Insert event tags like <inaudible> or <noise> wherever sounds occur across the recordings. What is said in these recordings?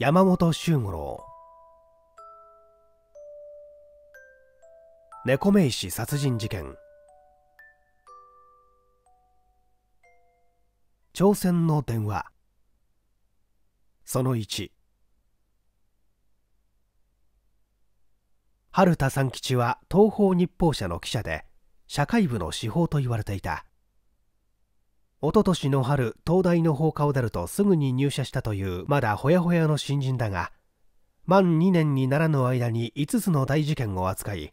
山本周五郎猫目石殺人事件朝鮮の電話その1春田三吉は東方日報社の記者で社会部の司法と言われていた一昨年の春東大の放火を出るとすぐに入社したというまだほやほやの新人だが満2年にならぬ間に5つの大事件を扱い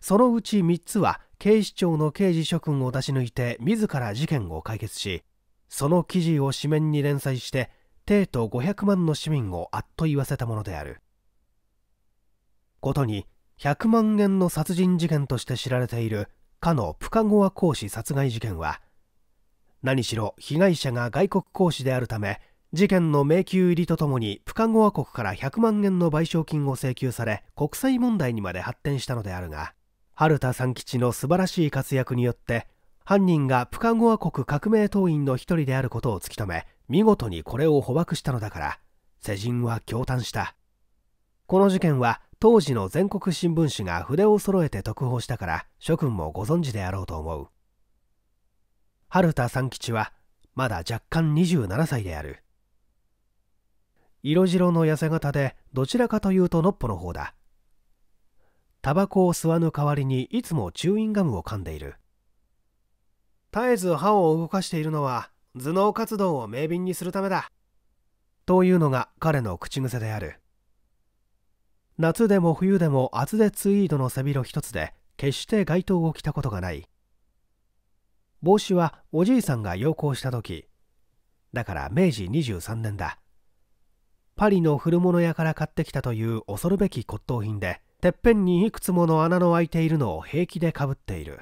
そのうち3つは警視庁の刑事諸君を出し抜いて自ら事件を解決しその記事を紙面に連載して帝都500万の市民をあっと言わせたものであることに100万円の殺人事件として知られているかのプカゴア講師殺害事件は何しろ被害者が外国公使であるため事件の迷宮入りとともにプカゴア国から100万円の賠償金を請求され国際問題にまで発展したのであるが春田三吉の素晴らしい活躍によって犯人がプカゴア国革命党員の一人であることを突き止め見事にこれを捕獲したのだから世人は驚嘆したこの事件は当時の全国新聞紙が筆を揃えて特報したから諸君もご存知であろうと思う春田三吉はまだ若干27歳である色白の痩せ型でどちらかというとのっぽの方だタバコを吸わぬ代わりにいつもチューインガムを噛んでいる絶えず歯を動かしているのは頭脳活動を明敏にするためだというのが彼の口癖である夏でも冬でも厚手ツイードの背広一つで決して街灯を着たことがない帽子はおじいさんが洋行した時だから明治23年だパリの古物屋から買ってきたという恐るべき骨董品でてっぺんにいくつもの穴の開いているのを平気でかぶっている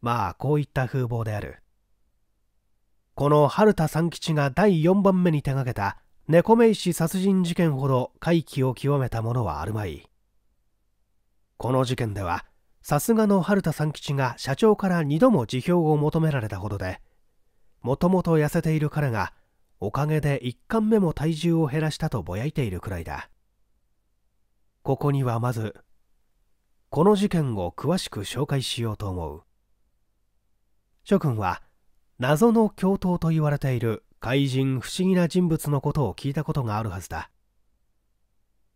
まあこういった風貌であるこの春田三吉が第4番目に手がけた猫目石殺人事件ほど回帰を極めたものはあるまいこの事件ではさすがの春田三吉が社長から2度も辞表を求められたほどでもともと痩せている彼がおかげで1貫目も体重を減らしたとぼやいているくらいだここにはまずこの事件を詳しく紹介しようと思う諸君は謎の教頭と言われている怪人不思議な人物のことを聞いたことがあるはずだ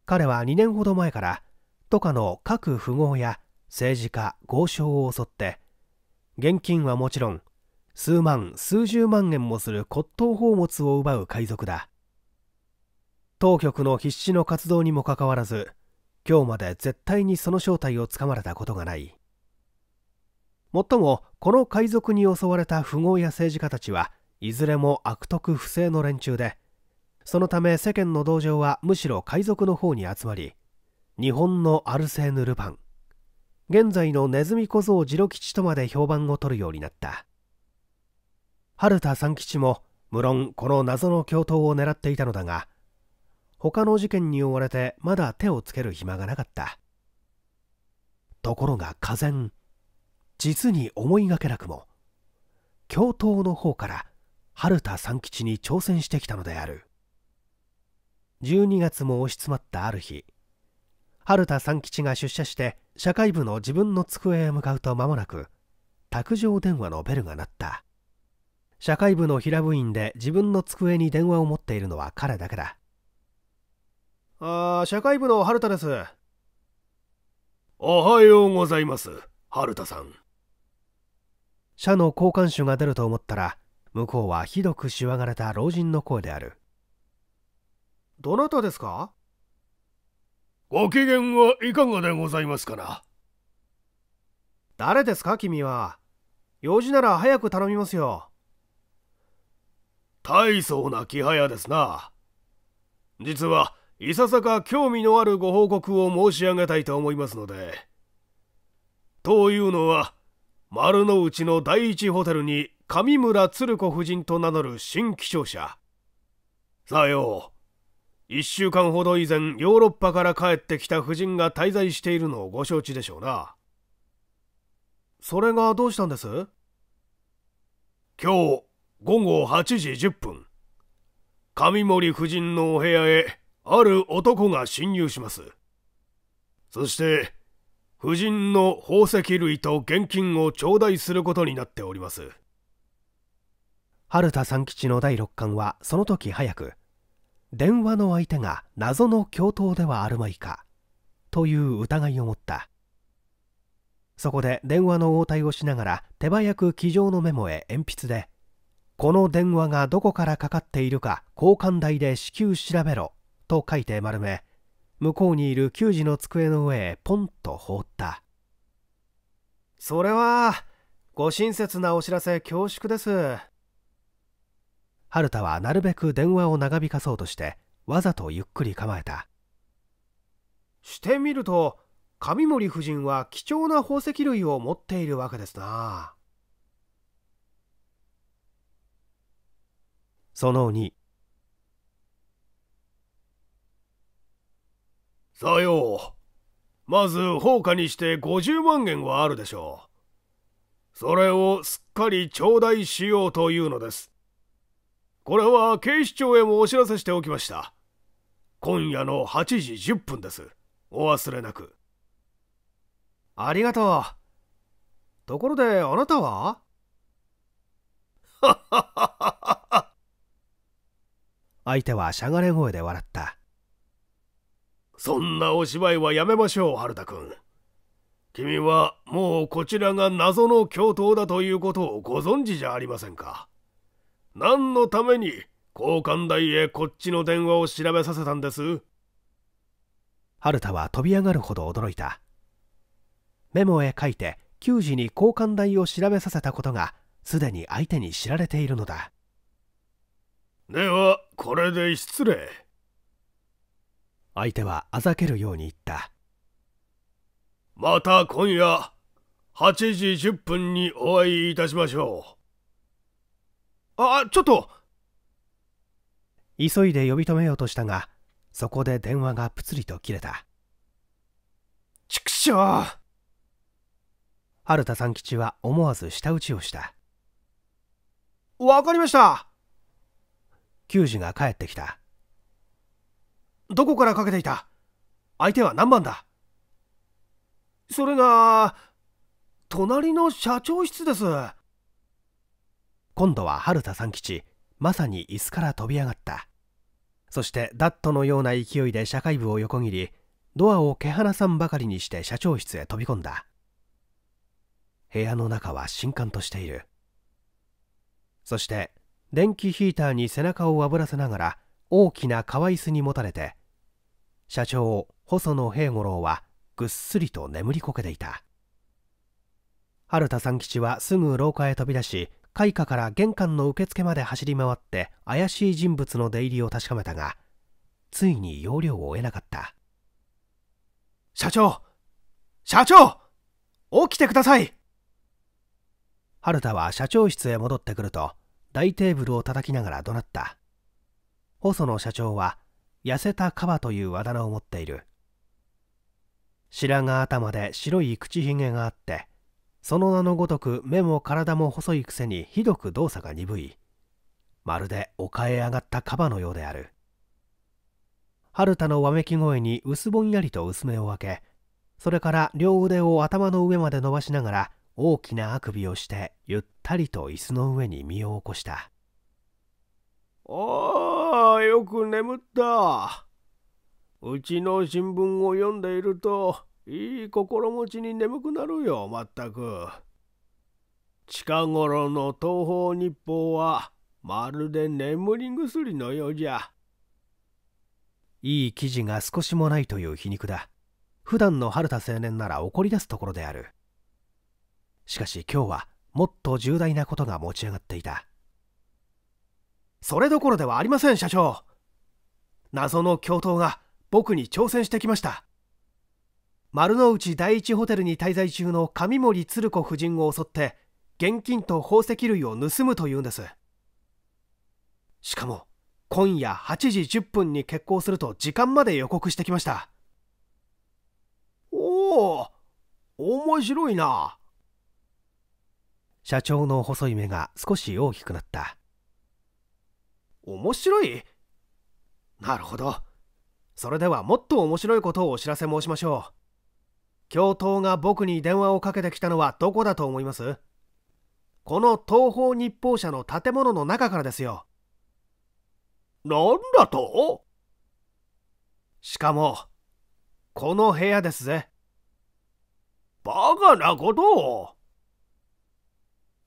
彼は2年ほど前から都下の各富豪や政治家豪商を襲って現金はもちろん数万数十万円もする骨董宝物を奪う海賊だ当局の必死の活動にもかかわらず今日まで絶対にその正体をつかまれたことがないもっともこの海賊に襲われた富豪や政治家たちはいずれも悪徳不正の連中でそのため世間の同情はむしろ海賊の方に集まり日本のアルセーヌ・ルパン現在のネズミ小僧次郎吉とまで評判を取るようになった春田三吉も無論この謎の教頭を狙っていたのだが他の事件に追われてまだ手をつける暇がなかったところが俄然実に思いがけなくも教頭の方から春田三吉に挑戦してきたのである12月も押し詰まったある日春田三吉が出社して社会部の自分の机へ向かうと間もなく卓上電話のベルが鳴った社会部の平部員で自分の机に電話を持っているのは彼だけだああ社会部の春田ですおはようございます春田さん社の交換手が出ると思ったら向こうはひどくしわがれた老人の声であるどなたですかご機嫌はいかがでございますかな誰ですか君は用事なら早く頼みますよ大層な気早ですな実はいささか興味のあるご報告を申し上げたいと思いますのでというのは丸の内の第一ホテルに上村鶴子夫人と名乗る新希少者さよう1週間ほど以前ヨーロッパから帰ってきた夫人が滞在しているのをご承知でしょうなそれがどうしたんです今日午後8時10分上森夫人のお部屋へある男が侵入しますそして夫人の宝石類と現金を頂戴することになっております春田三吉の第六感はその時早く電話の相手が謎の教頭ではあるまいかという疑いを持ったそこで電話の応対をしながら手早く机上のメモへ鉛筆で「この電話がどこからかかっているか交換台で至急調べろ」と書いて丸め向こうにいる給仕の机の上へポンと放ったそれはご親切なお知らせ恐縮です春田はなるべく電話を長引かそうとしてわざとゆっくり構えたしてみると上森夫人は貴重な宝石類を持っているわけですなその2さようまず放火にして50万円はあるでしょうそれをすっかり頂戴しようというのですこれは警視庁へもお知らせしておきました。今夜の8時10分です。お忘れなく。ありがとう。ところで、あなたは <laughs> 相手はしゃがれ声で笑った。そんなお芝居はやめましょう、春田君。君はもうこちらが謎の教頭だということをご存知じゃありませんか。何のために交換台へこっちの電話を調べさせたんです春田は飛び上がるほど驚いたメモへ書いて給仕に交換台を調べさせたことがすでに相手に知られているのだではこれで失礼相手はあざけるように言ったまた今夜8時10分にお会いいたしましょうあ、ちょっと急いで呼び止めようとしたが、そこで電話がプツリと切れた。畜生春田三吉は思わず舌打ちをした。わかりました球児が帰ってきた。どこからかけていた相手は何番だそれが、隣の社長室です。今度は春田三吉まさに椅子から飛び上がったそしてダットのような勢いで社会部を横切りドアを毛鼻さんばかりにして社長室へ飛び込んだ部屋の中は新刊としているそして電気ヒーターに背中をあぶらせながら大きな革椅子にもたれて社長細野平五郎はぐっすりと眠りこけていた春田三吉はすぐ廊下へ飛び出し開花から玄関の受付まで走り回って怪しい人物の出入りを確かめたがついに要領を得なかった社長社長起きてください春田は社長室へ戻ってくると大テーブルを叩きながら怒鳴った細野社長は痩せたカバというあだ名を持っている白髪頭で白い口ひげがあってその名のごとく目も体も細いくせにひどく動作が鈍いまるで丘へ上がったカバのようである春田のわめき声に薄ぼんやりと薄目を開けそれから両腕を頭の上まで伸ばしながら大きなあくびをしてゆったりと椅子の上に身を起こしたああよく眠ったうちの新聞を読んでいるといい心持ちに眠くなるよまったく近頃の東方日報はまるで眠り薬のようじゃいい記事が少しもないという皮肉だ普段の春田青年なら怒り出すところであるしかし今日はもっと重大なことが持ち上がっていたそれどころではありません社長謎の教頭が僕に挑戦してきました丸の内第一ホテルに滞在中の上森鶴子夫人を襲って現金と宝石類を盗むというんですしかも今夜8時10分に決行すると時間まで予告してきましたおお面白いな社長の細い目が少し大きくなった面白いなるほどそれではもっと面白いことをお知らせ申しましょう教頭が僕に電話をかけてきたのはどこだと思いますこの東方日報社の建物の中からですよ。なんだとしかも、この部屋ですぜ。バカなことを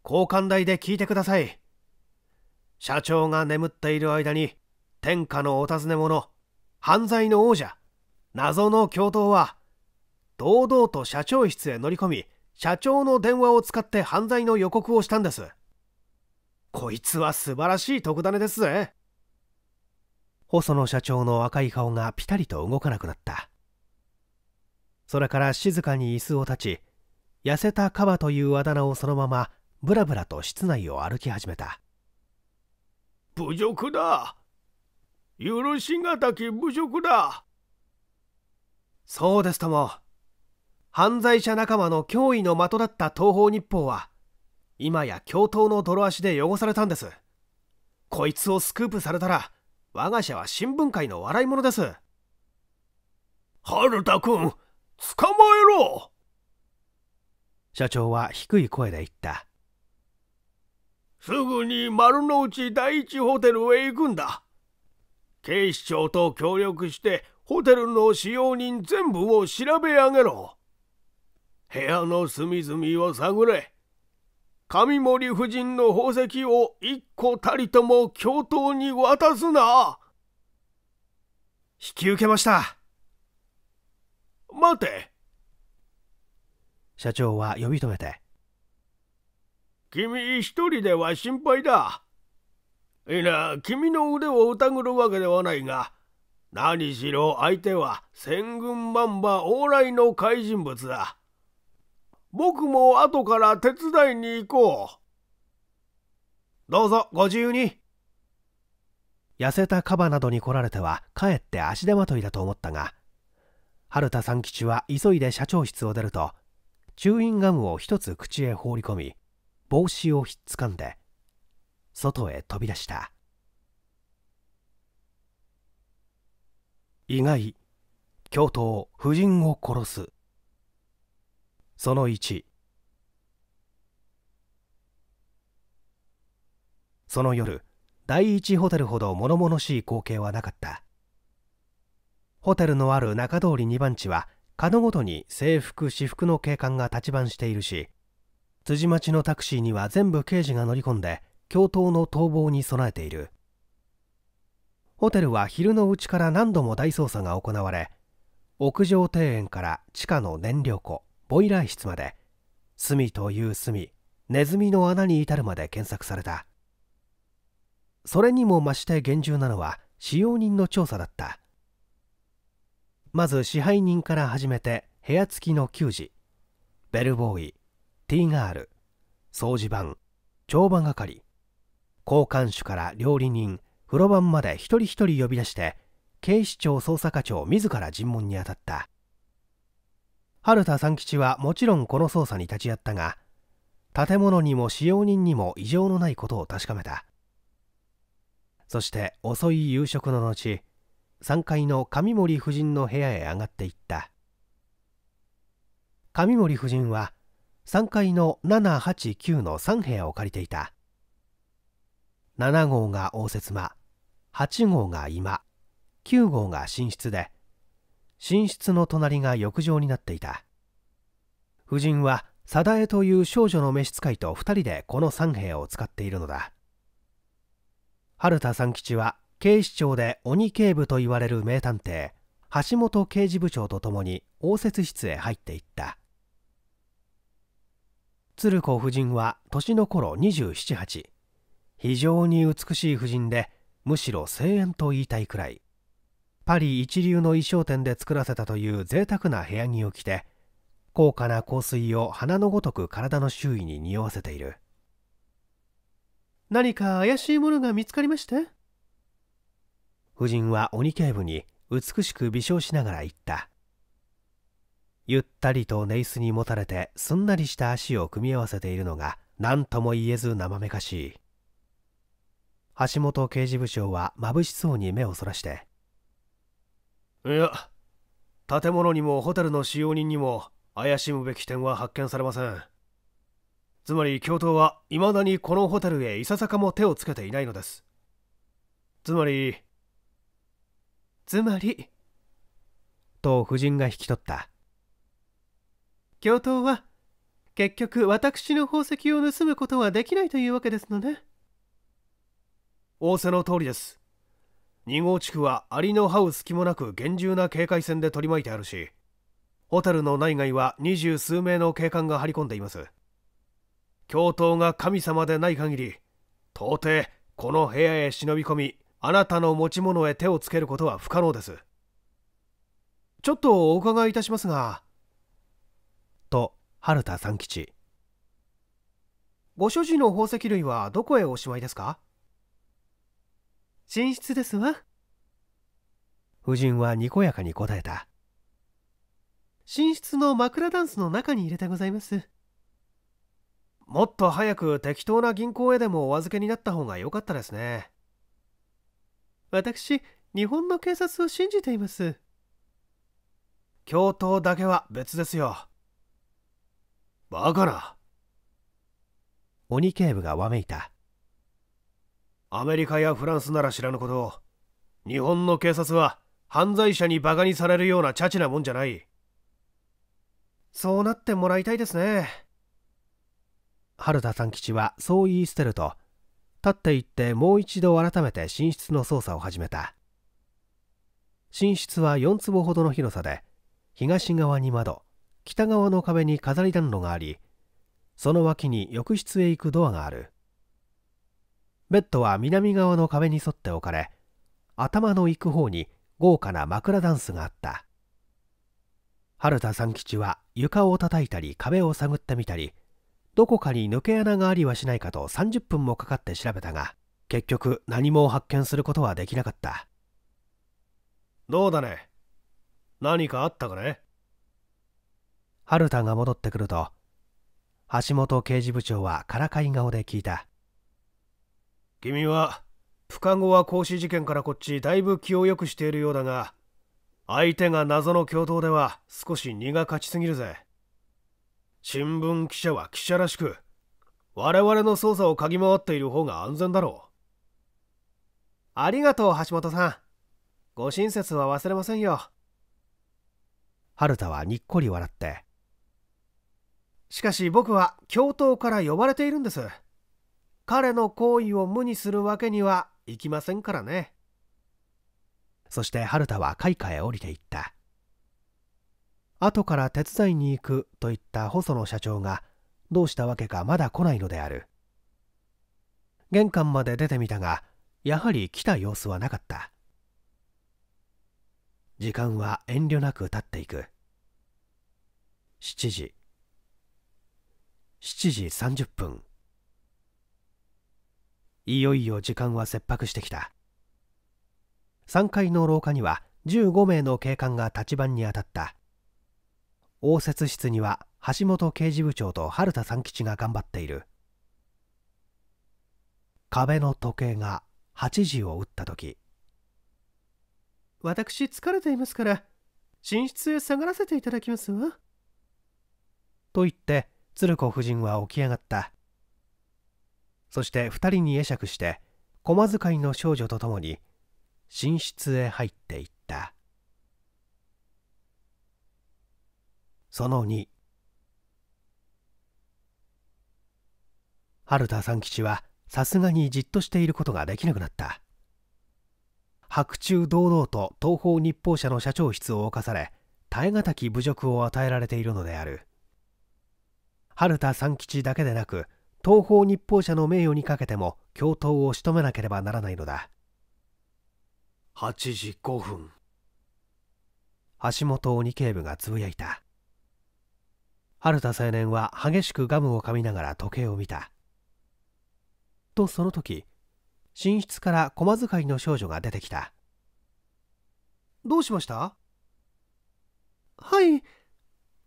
交換台で聞いてください。社長が眠っている間に、天下のお尋ね者、犯罪の王者、謎の教頭は、堂々と社長室へ乗り込み社長の電話を使って犯罪の予告をしたんですこいつは素晴らしい特ダネですぜ細野社長の赤い顔がピタリと動かなくなったそれから静かに椅子を立ち痩せたカバというあだ名をそのままぶらぶらと室内を歩き始めた侮辱だ許しがたき侮辱だそうですとも犯罪者仲間の脅威の的だった東方日報は今や共闘の泥足で汚されたんですこいつをスクープされたら我が社は新聞界の笑い者です春田君捕まえろ社長は低い声で言ったすぐに丸の内第一ホテルへ行くんだ警視庁と協力してホテルの使用人全部を調べ上げろ部屋の隅々を探れ上森夫人の宝石を一個たりとも教頭に渡すな引き受けました待て社長は呼び止めて君一人では心配だいいな君の腕を疑るわけではないが何しろ相手は千軍万馬往来の怪人物だ僕も後から手伝いに行こう。どうぞご自由に。痩せたカバなどに来られてはかえって足手まといだと思ったが春田三吉は急いで社長室を出るとチューインガムを一つ口へ放り込み帽子をひっつかんで外へ飛び出した意外教頭夫人を殺すその1その夜第一ホテルほど物々しい光景はなかったホテルのある中通り2番地は角ごとに制服私服の警官が立ち番しているし辻町のタクシーには全部刑事が乗り込んで教頭の逃亡に備えているホテルは昼のうちから何度も大捜査が行われ屋上庭園から地下の燃料庫ボイラー室まで隅という隅ネズミの穴に至るまで検索されたそれにも増して厳重なのは使用人の調査だったまず支配人から始めて部屋付きの給仕ベルボーイティーガール掃除番帳場係交換手から料理人風呂番まで一人一人呼び出して警視庁捜査課長自ら尋問に当たった春田三吉はもちろんこの捜査に立ち会ったが建物にも使用人にも異常のないことを確かめたそして遅い夕食の後3階の上森夫人の部屋へ上がっていった上森夫人は3階の789の3部屋を借りていた7号が応接間8号が居間9号が寝室で寝室の隣が浴場になっていた夫人は貞江という少女の召使いと2人でこの三兵を使っているのだ春田三吉は警視庁で鬼警部と言われる名探偵橋本刑事部長と共に応接室へ入っていった鶴子夫人は年の頃278非常に美しい夫人でむしろ声援と言いたいくらいパリ一流の衣装店で作らせたという贅沢な部屋着を着て高価な香水を花のごとく体の周囲に匂わせている何か怪しいものが見つかりまして夫人は鬼警部に美しく微笑しながら言ったゆったりと寝椅子にもたれてすんなりした足を組み合わせているのが何とも言えず生めかしい橋本刑事部長は眩しそうに目をそらしていや建物にもホテルの使用人にも怪しむべき点は発見されませんつまり教頭は未だにこのホテルへいささかも手をつけていないのですつまりつまりと夫人が引き取った教頭は結局私の宝石を盗むことはできないというわけですのね仰せの通りです2号地区はアリの這う隙もなく厳重な警戒線で取り巻いてあるしホタルの内外は二十数名の警官が張り込んでいます教頭が神様でない限り到底この部屋へ忍び込みあなたの持ち物へ手をつけることは不可能ですちょっとお伺いいたしますがと春田三吉ご所持の宝石類はどこへおしまいですか寝室ですわ夫人はにこやかに答えた寝室の枕ダンスの中に入れてございますもっと早く適当な銀行へでもお預けになった方が良かったですね私日本の警察を信じています教頭だけは別ですよバカな鬼警部がわめいたアメリカやフランスなら知らぬことを日本の警察は犯罪者にバカにされるようなチャチなもんじゃないそうなってもらいたいですね原田三吉はそう言い捨てると立っていってもう一度改めて寝室の捜査を始めた寝室は4坪ほどの広さで東側に窓北側の壁に飾り暖炉がありその脇に浴室へ行くドアがあるベッドは南側の壁に沿って置かれ頭の行く方に豪華な枕ダンスがあった春田三吉は床を叩いたり壁を探ってみたりどこかに抜け穴がありはしないかと30分もかかって調べたが結局何も発見することはできなかったどうだね何かあったかね春田が戻ってくると橋本刑事部長はからかい顔で聞いた君は深川講師事件からこっちだいぶ気を良くしているようだが相手が謎の共闘では少し荷が勝ちすぎるぜ新聞記者は記者らしく我々の捜査を嗅ぎ回っている方が安全だろうありがとう橋本さんご親切は忘れませんよ春田はにっこり笑ってしかし僕は教頭から呼ばれているんです彼の行為を無にするわけにはいきませんからねそして春田は開花へ降りていった後から手伝いに行くといった細野社長がどうしたわけかまだ来ないのである玄関まで出てみたがやはり来た様子はなかった時間は遠慮なく経っていく7時7時30分いよいよ時間は切迫してきた3階の廊下には15名の警官が立番に当たった応接室には橋本刑事部長と春田三吉が頑張っている壁の時計が8時を打った時私疲れていますから寝室へ下がらせていただきますわと言って鶴子夫人は起き上がったそして2人に会釈して駒使いの少女と共に寝室へ入っていったその2春田三吉はさすがにじっとしていることができなくなった白昼堂々と東方日報社の社長室を侵され耐え難き侮辱を与えられているのである春田三吉だけでなく東方日報社の名誉にかけても教頭を仕留めなければならないのだ8時5分橋本鬼警部がつぶやいた春田青年は激しくガムを噛みながら時計を見たとその時寝室から駒使いの少女が出てきたどうしましたはい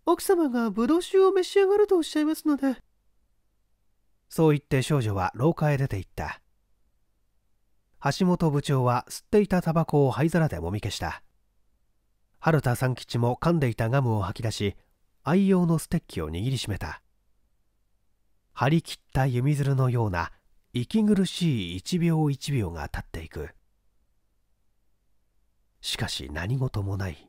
奥様がぶどう酒を召し上がるとおっしゃいますのでそう言って少女は廊下へ出て行った橋本部長は吸っていたタバコを灰皿でもみ消した春田三吉も噛んでいたガムを吐き出し愛用のステッキを握りしめた張り切った弓るのような息苦しい一秒一秒が経っていくしかし何事もない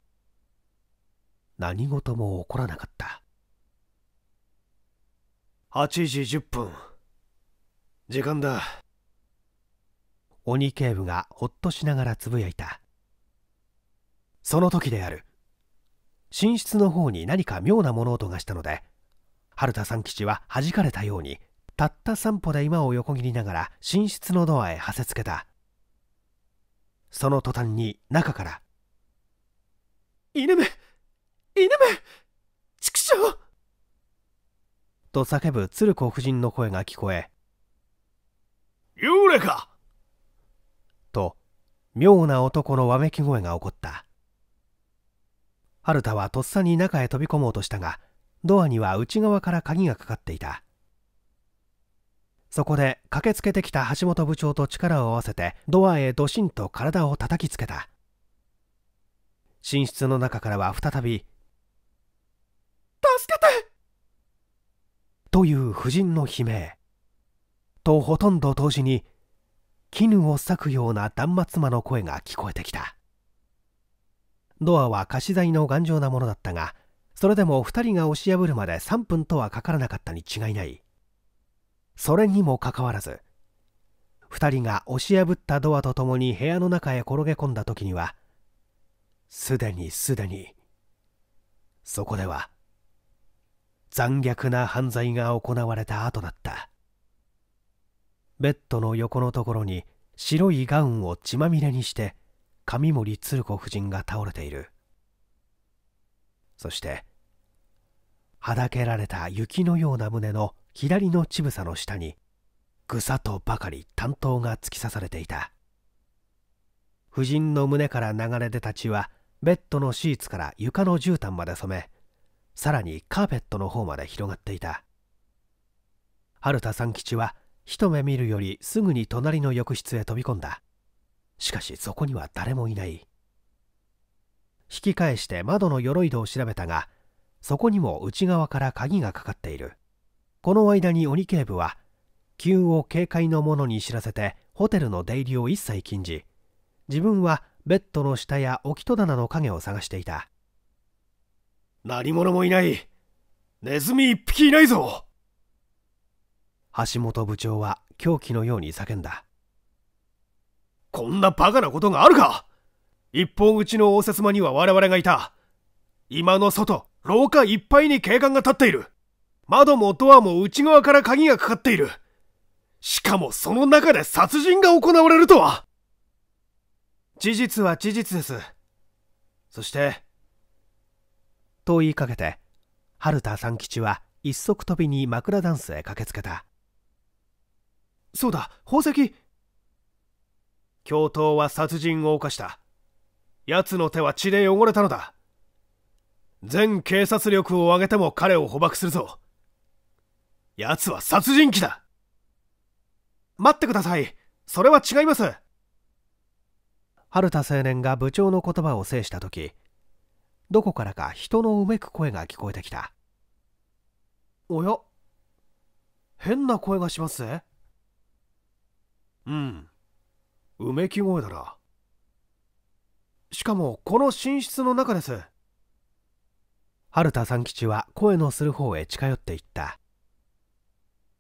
何事も起こらなかった8時10分時間だ鬼警部がほっとしながらつぶやいたその時である寝室の方に何か妙な物音がしたので春田三吉は弾かれたようにたった3歩で今を横切りながら寝室のドアへはせつけたその途端に中から「犬め犬め畜生!」と叫ぶ鶴子夫人の声が聞こえ幽霊かと妙な男のわめき声が起こった春田はとっさに中へ飛び込もうとしたがドアには内側から鍵がかかっていたそこで駆けつけてきた橋本部長と力を合わせてドアへドシンと体を叩きつけた寝室の中からは再び「助けて!」という夫人の悲鳴とほとんど同時に絹を裂くような断末魔の声が聞こえてきたドアは貸し材の頑丈なものだったがそれでも2人が押し破るまで3分とはかからなかったに違いないそれにもかかわらず2人が押し破ったドアとともに部屋の中へ転げ込んだ時にはすでにすでにそこでは残虐な犯罪が行われた後だったベッドの横のところに白いガウンを血まみれにして上森鶴子夫人が倒れているそしてはだけられた雪のような胸の左の乳房の下にぐさとばかり担当が突き刺されていた夫人の胸から流れ出た血はベッドのシーツから床の絨毯まで染めさらにカーペットの方まで広がっていた春田三吉は一目見るよりすぐに隣の浴室へ飛び込んだしかしそこには誰もいない引き返して窓の鎧戸を調べたがそこにも内側から鍵がかかっているこの間に鬼警部は急を警戒の者に知らせてホテルの出入りを一切禁じ自分はベッドの下や置き戸棚の影を探していた何者もいないネズミ一匹いないぞ橋本部長は狂気のように叫んだこんなバカなことがあるか一本打ちの応接間には我々がいた今の外廊下いっぱいに警官が立っている窓もドアも内側から鍵がかかっているしかもその中で殺人が行われるとは事実は事実ですそしてと言いかけて春田三吉は一足飛びに枕ダンスへ駆けつけたそうだ宝石教頭は殺人を犯した奴の手は血で汚れたのだ全警察力を挙げても彼を捕獲するぞ奴は殺人鬼だ待ってくださいそれは違います春田青年が部長の言葉を制した時どこからか人のうめく声が聞こえてきたおや変な声がしますうんうめき声だなしかもこの寝室の中です春田三吉は声のする方へ近寄っていった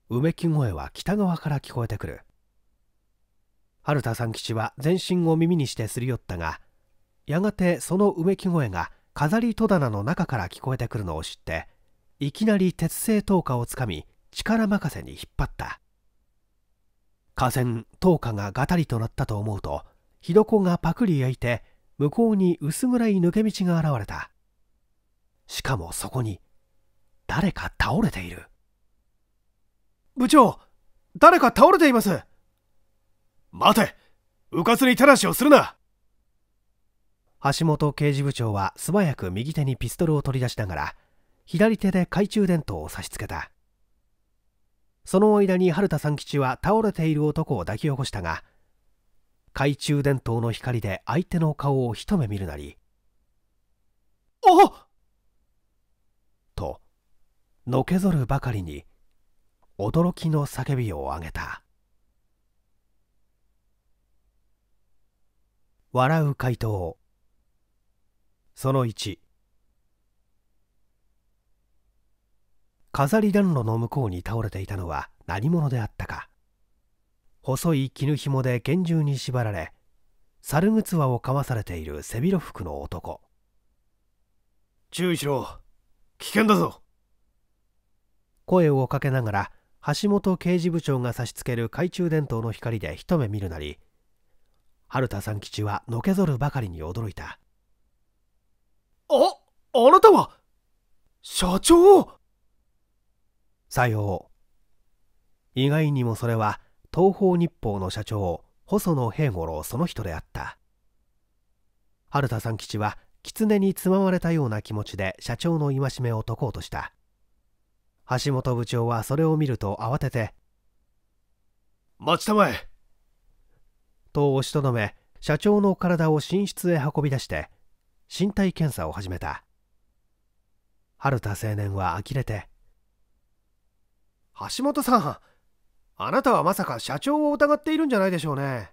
うめき声は北側から聞こえてくる春田三吉は全身を耳にしてすり寄ったがやがてそのうめき声が飾り戸棚の中から聞こえてくるのを知っていきなり鉄製灯火をつかみ力任せに引っ張った河川灯火ががたりとなったと思うと火床がパクリ焼いて向こうに薄暗い抜け道が現れたしかもそこに誰か倒れている部長誰か倒れています待てうかつに手出しをするな橋本刑事部長は素早く右手にピストルを取り出しながら左手で懐中電灯を差し付けたその間に春田三吉は倒れている男を抱き起こしたが懐中電灯の光で相手の顔を一目見るなり「あっ!」とのけぞるばかりに驚きの叫びを上げた笑う回答その1飾り暖炉の向こうに倒れていたのは何者であったか細い絹紐で厳重に縛られ猿靴輪をかわされている背広服の男注意しろ危険だぞ声をかけながら橋本刑事部長が差し付ける懐中電灯の光で一目見るなり春田三吉はのけぞるばかりに驚いたああなたは社長さよう意外にもそれは東方日報の社長細野平五郎その人であった春田三吉は狐につままれたような気持ちで社長の戒めを解こうとした橋本部長はそれを見ると慌てて「待ちたまえ!」と押しとどめ社長の体を寝室へ運び出して身体検査を始めた春田青年は呆れて橋本さんあなたはまさか社長を疑っているんじゃないでしょうね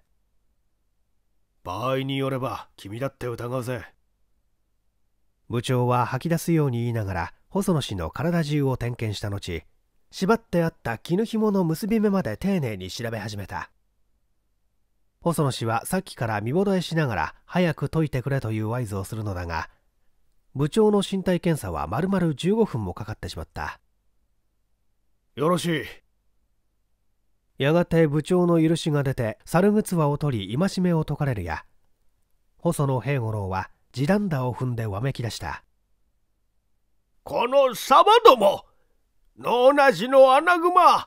場合によれば君だって疑うぜ部長は吐き出すように言いながら細野氏の体中を点検した後縛ってあった絹紐の結び目まで丁寧に調べ始めた細野氏はさっきから見戻えしながら早く解いてくれという合図をするのだが部長の身体検査は丸々15分もかかってしまったよろしいやがて部長の許しが出て猿靴輪を取り戒めを解かれるや細野平五郎は地団打を踏んでわめき出したこの様ども能なしの穴熊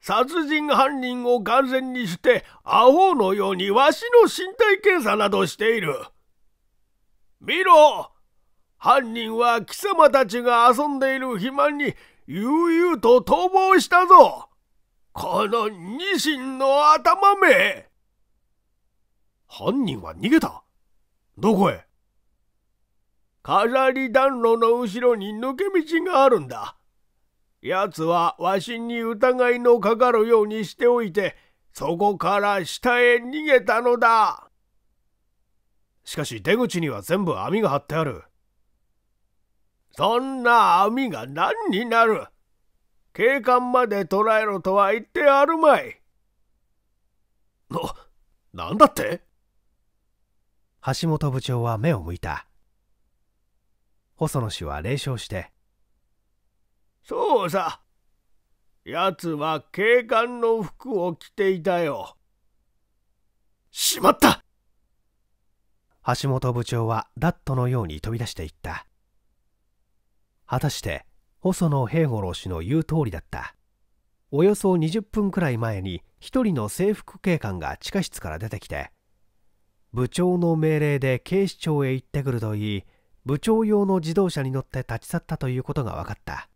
殺人犯人を完全にしてアホのようにわしの身体検査などしている見ろ犯人は貴様たちが遊んでいる肥満に悠々と逃亡したぞこのニシンの頭め犯人は逃げたどこへ飾り暖炉の後ろに抜け道があるんだ。奴はわしに疑いのかかるようにしておいて、そこから下へ逃げたのだ。しかし出口には全部網が張ってある。そんな網が何になる警官まで捕らえろとは言ってあるまい。な、なんだって橋本部長は目を向いた。細野氏は冷笑して。そうさ。奴は警官の服を着ていたよ。しまった橋本部長はラットのように飛び出していった。果たして細野平五郎氏の言う通りだったおよそ20分くらい前に1人の制服警官が地下室から出てきて部長の命令で警視庁へ行ってくると言い部長用の自動車に乗って立ち去ったということが分かった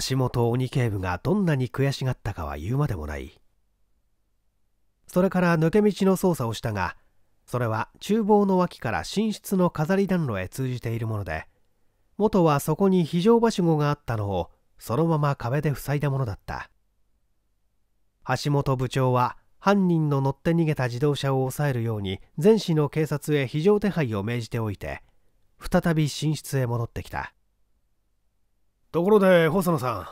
橋本鬼警部がどんなに悔しがったかは言うまでもないそれから抜け道の捜査をしたがそれは厨房の脇から寝室の飾り暖炉へ通じているもので元はそこに非常はしごがあったのをそのまま壁で塞いだものだった橋本部長は犯人の乗って逃げた自動車を抑えるように全市の警察へ非常手配を命じておいて再び寝室へ戻ってきたところで細野さん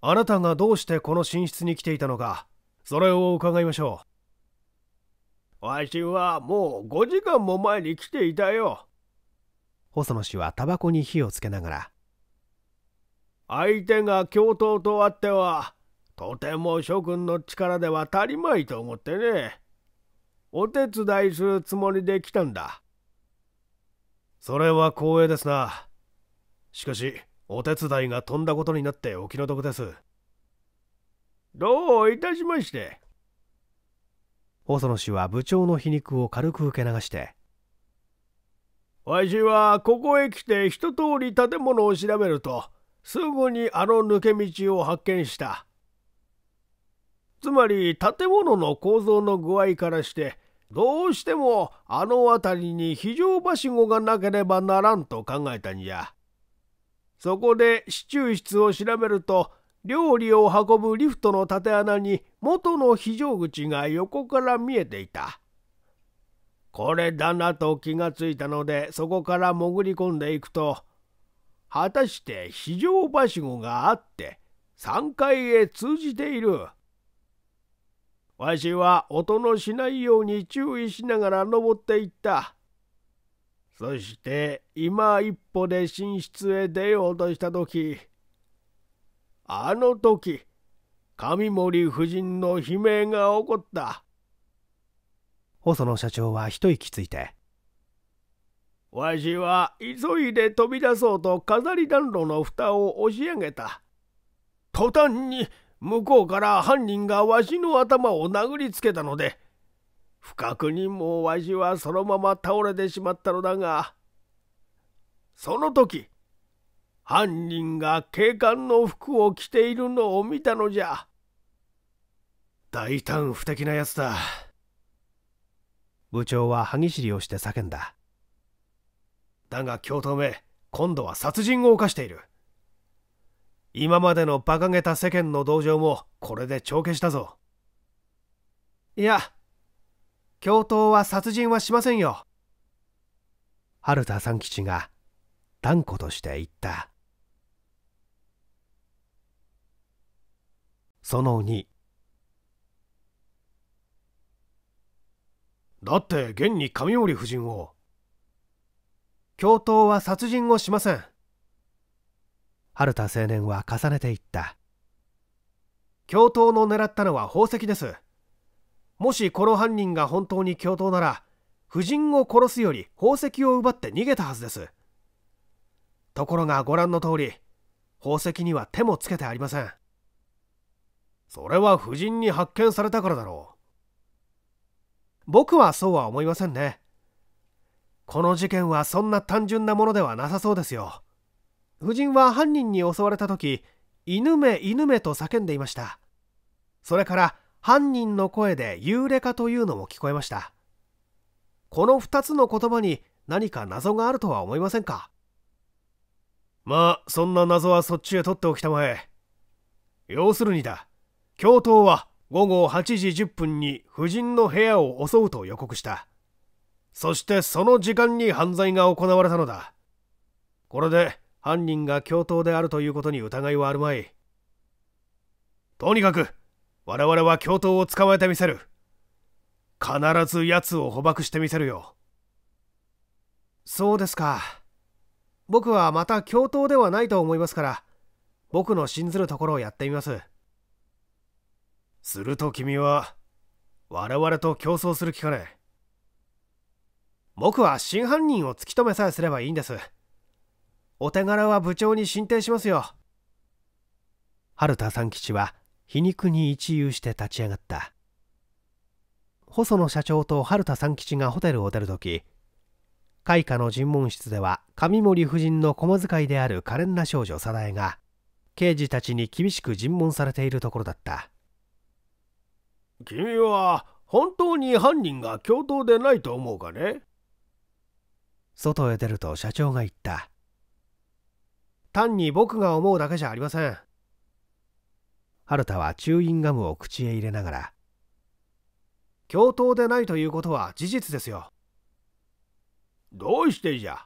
あなたがどうしてこの寝室に来ていたのかそれを伺いましょうわしはもう5時間も前に来ていたよ細野氏はタバコに火をつけながら相手が教頭とあってはとても諸君の力では足りまいと思ってねお手伝いするつもりで来たんだそれは光栄ですなしかしお手伝いが飛んだことになってお気の毒ですどういたしまして細野氏は部長の皮肉を軽く受け流してわしはここへ来て一通り建物を調べるとすぐにあの抜け道を発見したつまり建物の構造の具合からしてどうしてもあの辺りに非常はしごがなければならんと考えたんじゃそこで支柱室を調べると料理を運ぶリフトの縦穴に元の非常口が横から見えていた。これだなと気がついたのでそこから潜り込んでいくと果たして非常はしごがあって3階へ通じている。わしは音のしないように注意しながら登っていった。そして今一歩で寝室へ出ようとした時あの時上森夫人の悲鳴が起こった。細野社長は一息ついて「わしは急いで飛び出そうと飾り暖炉の蓋を押し上げた。途端に向こうから犯人がわしの頭を殴りつけたので不覚にもわしはそのまま倒れてしまったのだがその時犯人が警官の服を着ているのを見たのじゃ大胆不敵なやつだ。部長は歯ぎしりをして叫んだだが教頭め今度は殺人を犯している今までの馬鹿げた世間の同情もこれで帳消したぞいや教頭は殺人はしませんよ春田三吉が断固として言ったその2だって現に上森夫人を教頭は殺人をしません春田青年は重ねていった教頭の狙ったのは宝石ですもしこの犯人が本当に教頭なら夫人を殺すより宝石を奪って逃げたはずですところがご覧の通り宝石には手もつけてありませんそれは夫人に発見されたからだろう僕はそうは思いませんねこの事件はそんな単純なものではなさそうですよ夫人は犯人に襲われた時犬目犬目と叫んでいましたそれから犯人の声で幽霊化というのも聞こえましたこの2つの言葉に何か謎があるとは思いませんかまあそんな謎はそっちへ取っておきたまえ要するにだ教頭は午後8時10分に夫人の部屋を襲うと予告したそしてその時間に犯罪が行われたのだこれで犯人が教頭であるということに疑いはあるまいとにかく我々は教頭を捕まえてみせる必ず奴を捕獲してみせるよそうですか僕はまた教頭ではないと思いますから僕の信ずるところをやってみますすると君は我々と競争する気かね僕は真犯人を突き止めさえすればいいんですお手柄は部長に進呈しますよ春田三吉は皮肉に一憂して立ち上がった細野社長と春田三吉がホテルを出る時開花の尋問室では上森夫人の駒使いである可憐な少女早苗が刑事たちに厳しく尋問されているところだった君は本当に犯人が教頭でないと思うかね外へ出ると社長が言った単に僕が思うだけじゃありません春田はチューインガムを口へ入れながら教頭でないということは事実ですよどうしてじゃ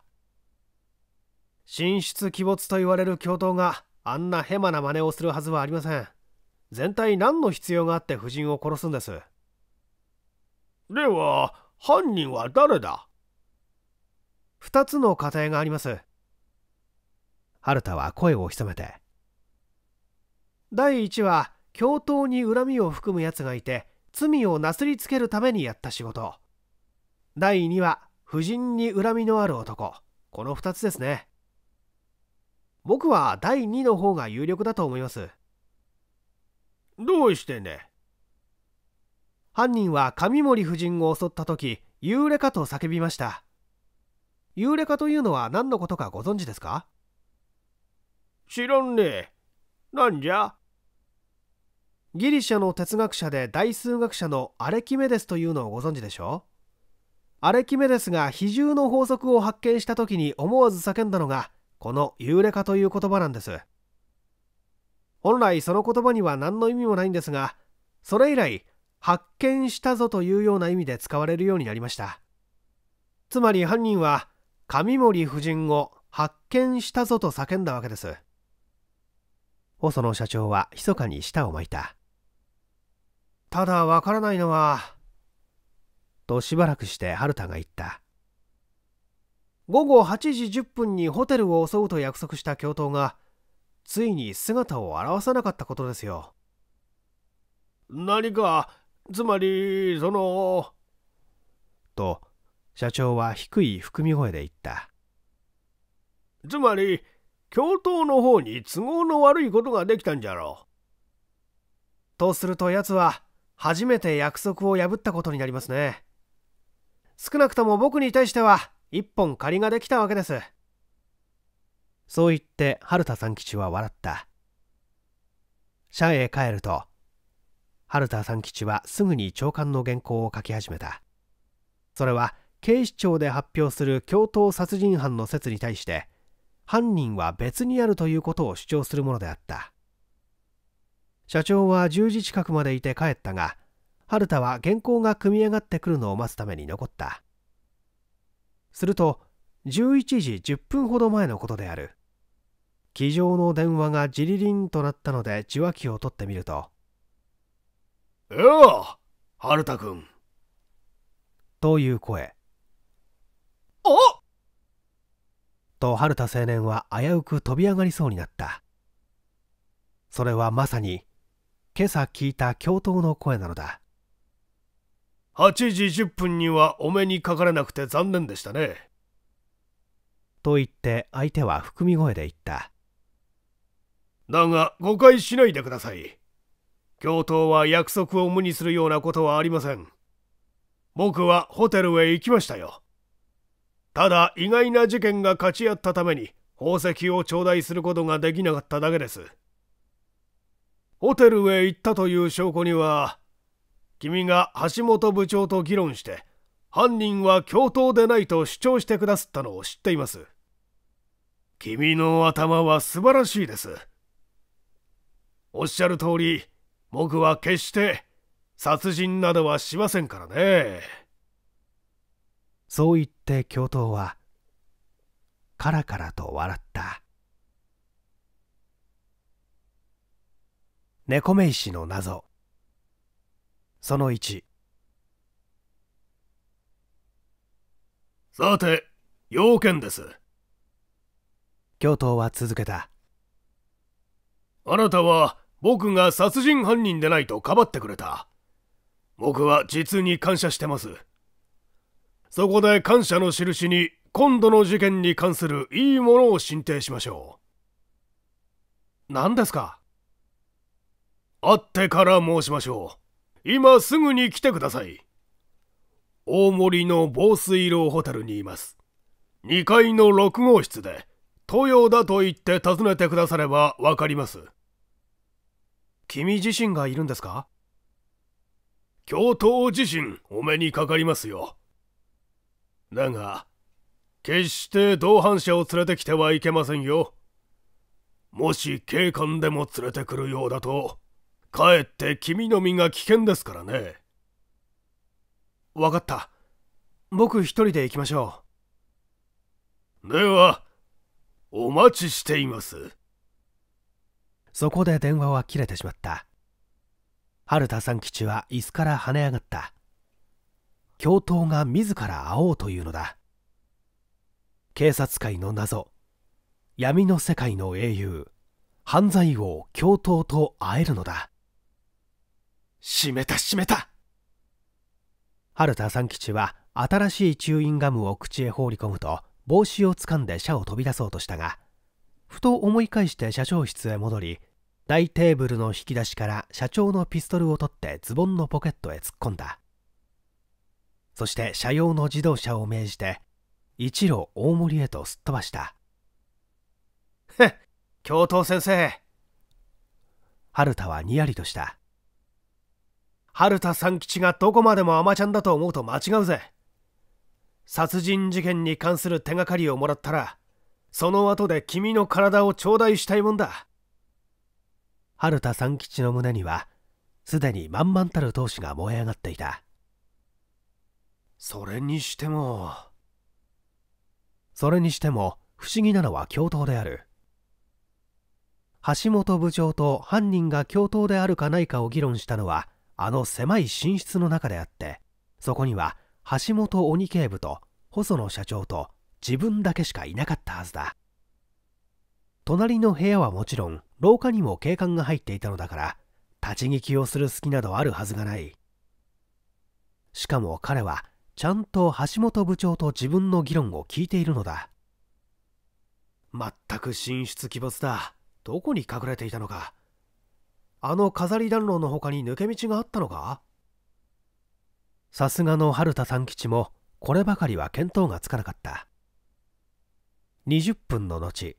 神出鬼没と言われる教頭があんなヘマな真似をするはずはありません全体何の必要があって夫人を殺すんですでは犯人は誰だ2つの家庭があります春田は声を潜めて第1は教頭に恨みを含む奴がいて罪をなすりつけるためにやった仕事第2は夫人に恨みのある男この2つですね僕は第2の方が有力だと思いますどうしてね犯人は上森夫人を襲った時幽霊かと叫びました幽霊化というのは何のことかご存知ですか知らんねえなんじゃギリシャの哲学者で大数学者のアレキメデスというのをご存知でしょうアレキメデスが比重の法則を発見した時に思わず叫んだのがこの「幽霊化という言葉なんです本来その言葉には何の意味もないんですがそれ以来発見したぞというような意味で使われるようになりましたつまり犯人は上森夫人を発見したぞと叫んだわけです細野社長は密かに舌を巻いたただわからないのはとしばらくして春田が言った午後8時10分にホテルを襲うと約束した教頭がついに姿を現さなかったことですよ。何かつまりその。と社長は低い含み声で言ったつまり教頭の方に都合の悪いことができたんじゃろう。とすると奴は初めて約束を破ったことになりますね。少なくとも僕に対しては一本借りができたわけです。そう言って春田三吉は笑った社へ帰ると春田三吉はすぐに長官の原稿を書き始めたそれは警視庁で発表する共闘殺人犯の説に対して犯人は別にあるということを主張するものであった社長は10時近くまでいて帰ったが春田は原稿が組み上がってくるのを待つために残ったすると11時10分ほど前のことである机上の電話がジリリンとなったので受話器を取ってみると「えう春田くん」という声「あと春田青年は危うく飛び上がりそうになったそれはまさに今朝聞いた教頭の声なのだ8時10分にはお目にかかれなくて残念でしたねと言って相手は含み声で言った。だが誤解しないでください。教頭は約束を無にするようなことはありません。僕はホテルへ行きましたよ。ただ意外な事件が勝ち合ったために宝石を頂戴することができなかっただけです。ホテルへ行ったという証拠には、君が橋本部長と議論して、犯人は教頭でないと主張してくださったのを知っています。君の頭は素晴らしいです。おっしゃる通り、僕は決して殺人などはしませんからね。そう言って教頭は、カラカラと笑った。猫目石の謎その1さて要件です教頭は続けたあなたは僕が殺人犯人でないとかばってくれた僕は実に感謝してますそこで感謝の印に今度の事件に関するいいものを進呈しましょう何ですか会ってから申しましょう今すぐに来てください大森の防水路ホテルにいます2階の6号室で東洋だと言って尋ねてくださればわかります君自身がいるんですか教頭自身お目にかかりますよだが決して同伴者を連れてきてはいけませんよもし警官でも連れてくるようだとかえって君の身が危険ですからねわかった僕一人で行きましょうではお待ちしていますそこで電話は切れてしまった春田三吉は椅子から跳ね上がった教頭が自ら会おうというのだ警察界の謎闇の世界の英雄犯罪王教頭と会えるのだ閉めた閉めた春田三吉は新しいチューインガムを口へ放り込むと帽子を掴んで車を飛び出そうとしたがふと思い返して社長室へ戻り大テーブルの引き出しから社長のピストルを取ってズボンのポケットへ突っ込んだそして車用の自動車を命じて一路大森へとすっ飛ばしたへっ教頭先生春田はにやりとした春田三吉がどこまでもアマちゃんだと思うと間違うぜ殺人事件に関する手がかりをもらったらその後で君の体を頂戴したいもんだ春田三吉の胸にはすでに満々たる闘志が燃え上がっていたそれにしてもそれにしても不思議なのは教頭である橋本部長と犯人が教頭であるかないかを議論したのはあの狭い寝室の中であってそこには橋本鬼警部と細野社長と自分だけしかいなかったはずだ隣の部屋はもちろん廊下にも警官が入っていたのだから立ち聞きをする隙などあるはずがないしかも彼はちゃんと橋本部長と自分の議論を聞いているのだまったく神出鬼没だどこに隠れていたのかあの飾り暖炉の他に抜け道があったのかさすがの春田三吉もこればかりは見当がつかなかった20分の後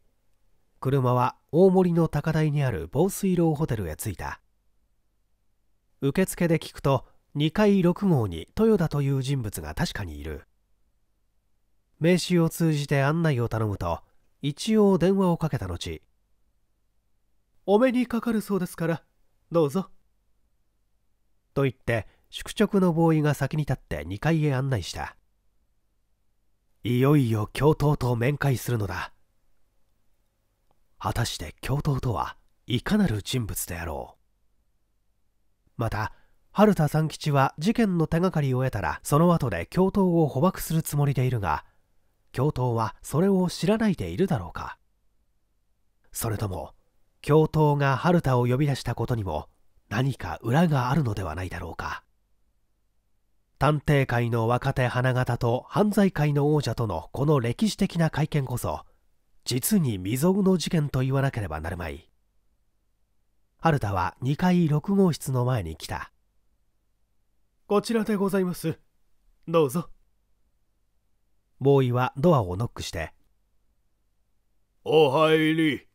車は大森の高台にある防水楼ホテルへ着いた受付で聞くと2階6号に豊田という人物が確かにいる名刺を通じて案内を頼むと一応電話をかけた後お目にかかるそうですからどうぞと言って宿直のボーイが先に立って2階へ案内したいよいよ教頭と面会するのだ果たして教頭とはいかなる人物であろうまた春田三吉は事件の手がかりを得たらその後で教頭を捕獲するつもりでいるが教頭はそれを知らないでいるだろうかそれとも教頭が春田を呼び出したことにも何か裏があるのではないだろうか探偵界の若手花形と犯罪界の王者とのこの歴史的な会見こそ実に未曾有の事件と言わなければなるまい春田は2階6号室の前に来たこちらでございますどうぞボーイはドアをノックして「お入り」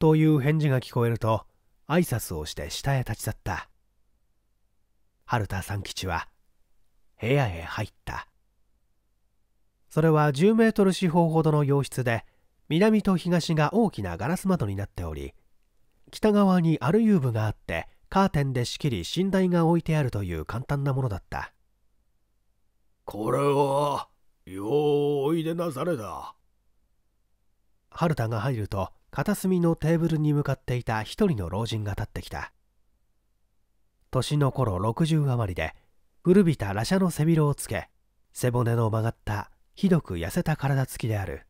という返事が聞こえると挨拶をして下へ立ち去った春田三吉は部屋へ入ったそれは10メートル四方ほどの洋室で南と東が大きなガラス窓になっており北側にアルユーブがあってカーテンで仕切り寝台が置いてあるという簡単なものだったこれはようおいでなされだ春田が入ると片隅のテーブルに向かっていた一人の老人が立ってきた年の頃60余りで古びた羅車の背広をつけ背骨の曲がったひどく痩せた体つきである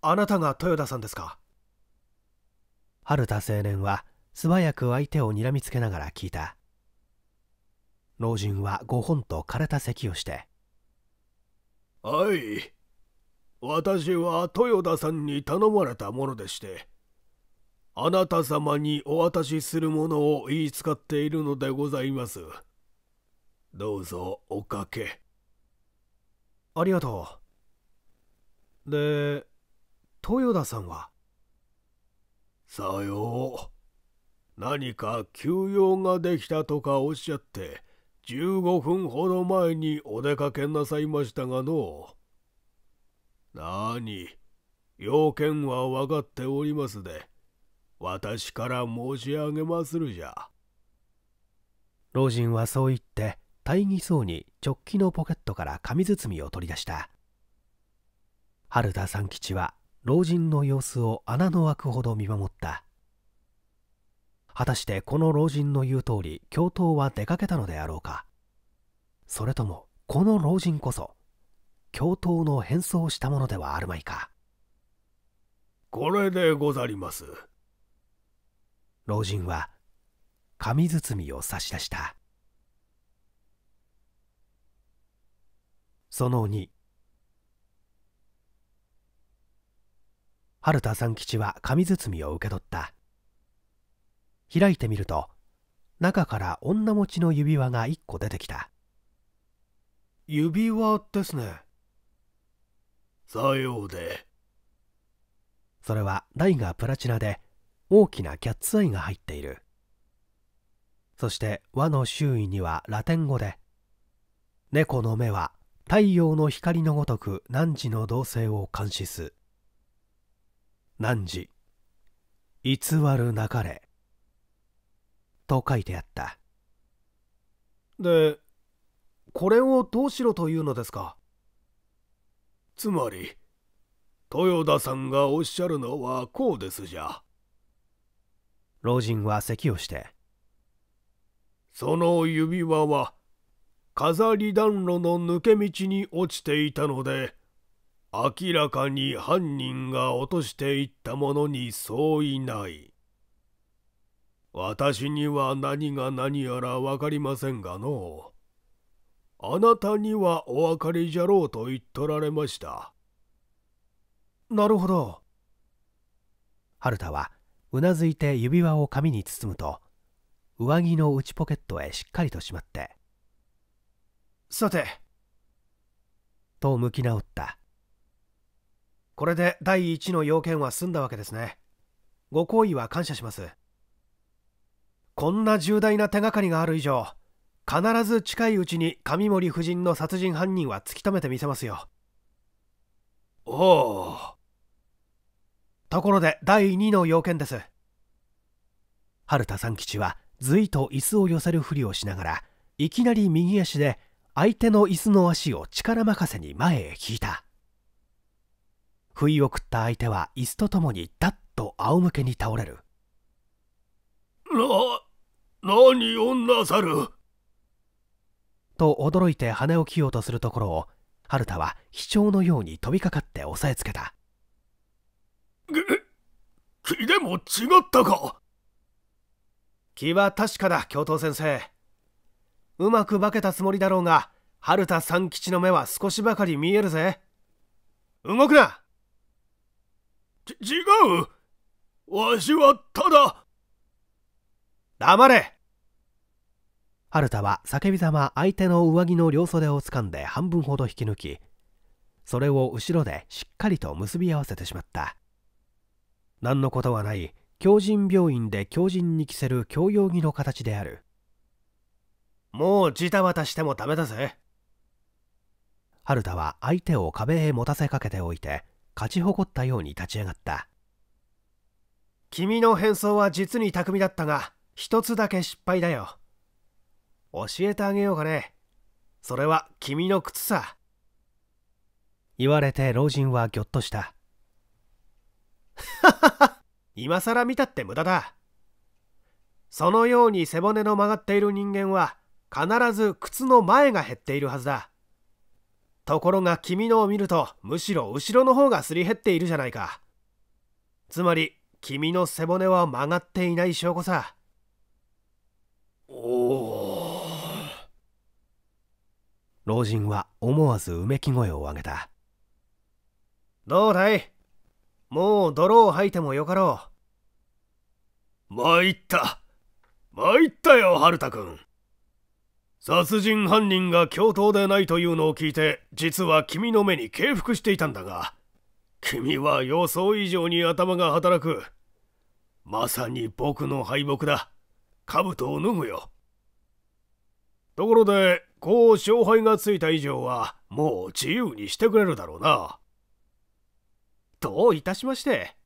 あなたが豊田さんですか春田青年は素早く相手をにらみつけながら聞いた老人はご本と枯れた咳をして「はい私は豊田さんに頼まれたものでしてあなた様にお渡しするものを言い使っているのでございます。どうぞおかけ。ありがとう。で、豊田さんはさよう。何か休養ができたとかおっしゃって、15分ほど前にお出かけなさいましたがの。なに、要件は分かっておりますで。私から申し上げまするじゃ。老人はそう言って大義そうに直帰のポケットから紙包みを取り出した春田三吉は老人の様子を穴の開くほど見守った果たしてこの老人の言う通り教頭は出かけたのであろうかそれともこの老人こそ教頭の変装したものではあるまいかこれでござります。老人は紙包みを差し出したその2春田三吉は紙包みを受け取った開いてみると中から女持ちの指輪が1個出てきた指輪ですねさようでそれは台がプラチナで大きなキャッツアイが入っているそして輪の周囲にはラテン語で「猫の目は太陽の光のごとく汝の動静を監視す」「汝偽るなかれ」と書いてあったでこれをどうしろというのですかつまり豊田さんがおっしゃるのはこうですじゃ老人は咳をしてその指輪は飾り暖炉の抜け道に落ちていたので明らかに犯人が落としていったものに相違ない私には何が何やら分かりませんがのあなたにはお分かりじゃろうと言っとられましたなるほど春田はうなずいて指輪を紙に包むと上着の内ポケットへしっかりとしまってさてと向き直ったこれで第一の要件は済んだわけですねご好意は感謝しますこんな重大な手がかりがある以上必ず近いうちに上森夫人の殺人犯人は突き止めてみせますよおおところで第2の要件です春田三吉はずいと椅子を寄せるふりをしながらいきなり右足で相手の椅子の足を力任せに前へ引いた不意を食った相手は椅子とともにだっと仰向けに倒れるな何をなさると驚いて羽を着ようとするところを春田は飛鳥のように飛びかかって押さえつけた気でも違ったか気は確かだ、教頭先生。うまく化けたつもりだろうが、春田三吉の目は少しばかり見えるぜ。動くなち、違うわしはただ黙れ春田は叫びざま相手の上着の両袖を掴んで半分ほど引き抜きそれを後ろでしっかりと結び合わせてしまった何のことはない狂人病院で狂人に着せる教養着の形であるもうジタバタしてもダメだぜ春田は相手を壁へ持たせかけておいて勝ち誇ったように立ち上がった君の変装は実に巧みだったが一つだけ失敗だよ教えてあげようかねそれは君の靴さ言われて老人はぎょっとした <laughs> 今更見たって無駄だ。そのように背骨の曲がっている人間は必ず靴の前が減っているはずだ。ところが君のを見るとむしろ後ろの方がすり減っているじゃないか。つまり君の背骨は曲がっていない証拠さ。老人は思わずうめき声を上げた。どうだいもう泥を吐いてもよかろう参った参ったよ春田君殺人犯人が教頭でないというのを聞いて実は君の目に敬服していたんだが君は予想以上に頭が働くまさに僕の敗北だ兜を脱ぐよところでこう勝敗がついた以上はもう自由にしてくれるだろうなどういたしまして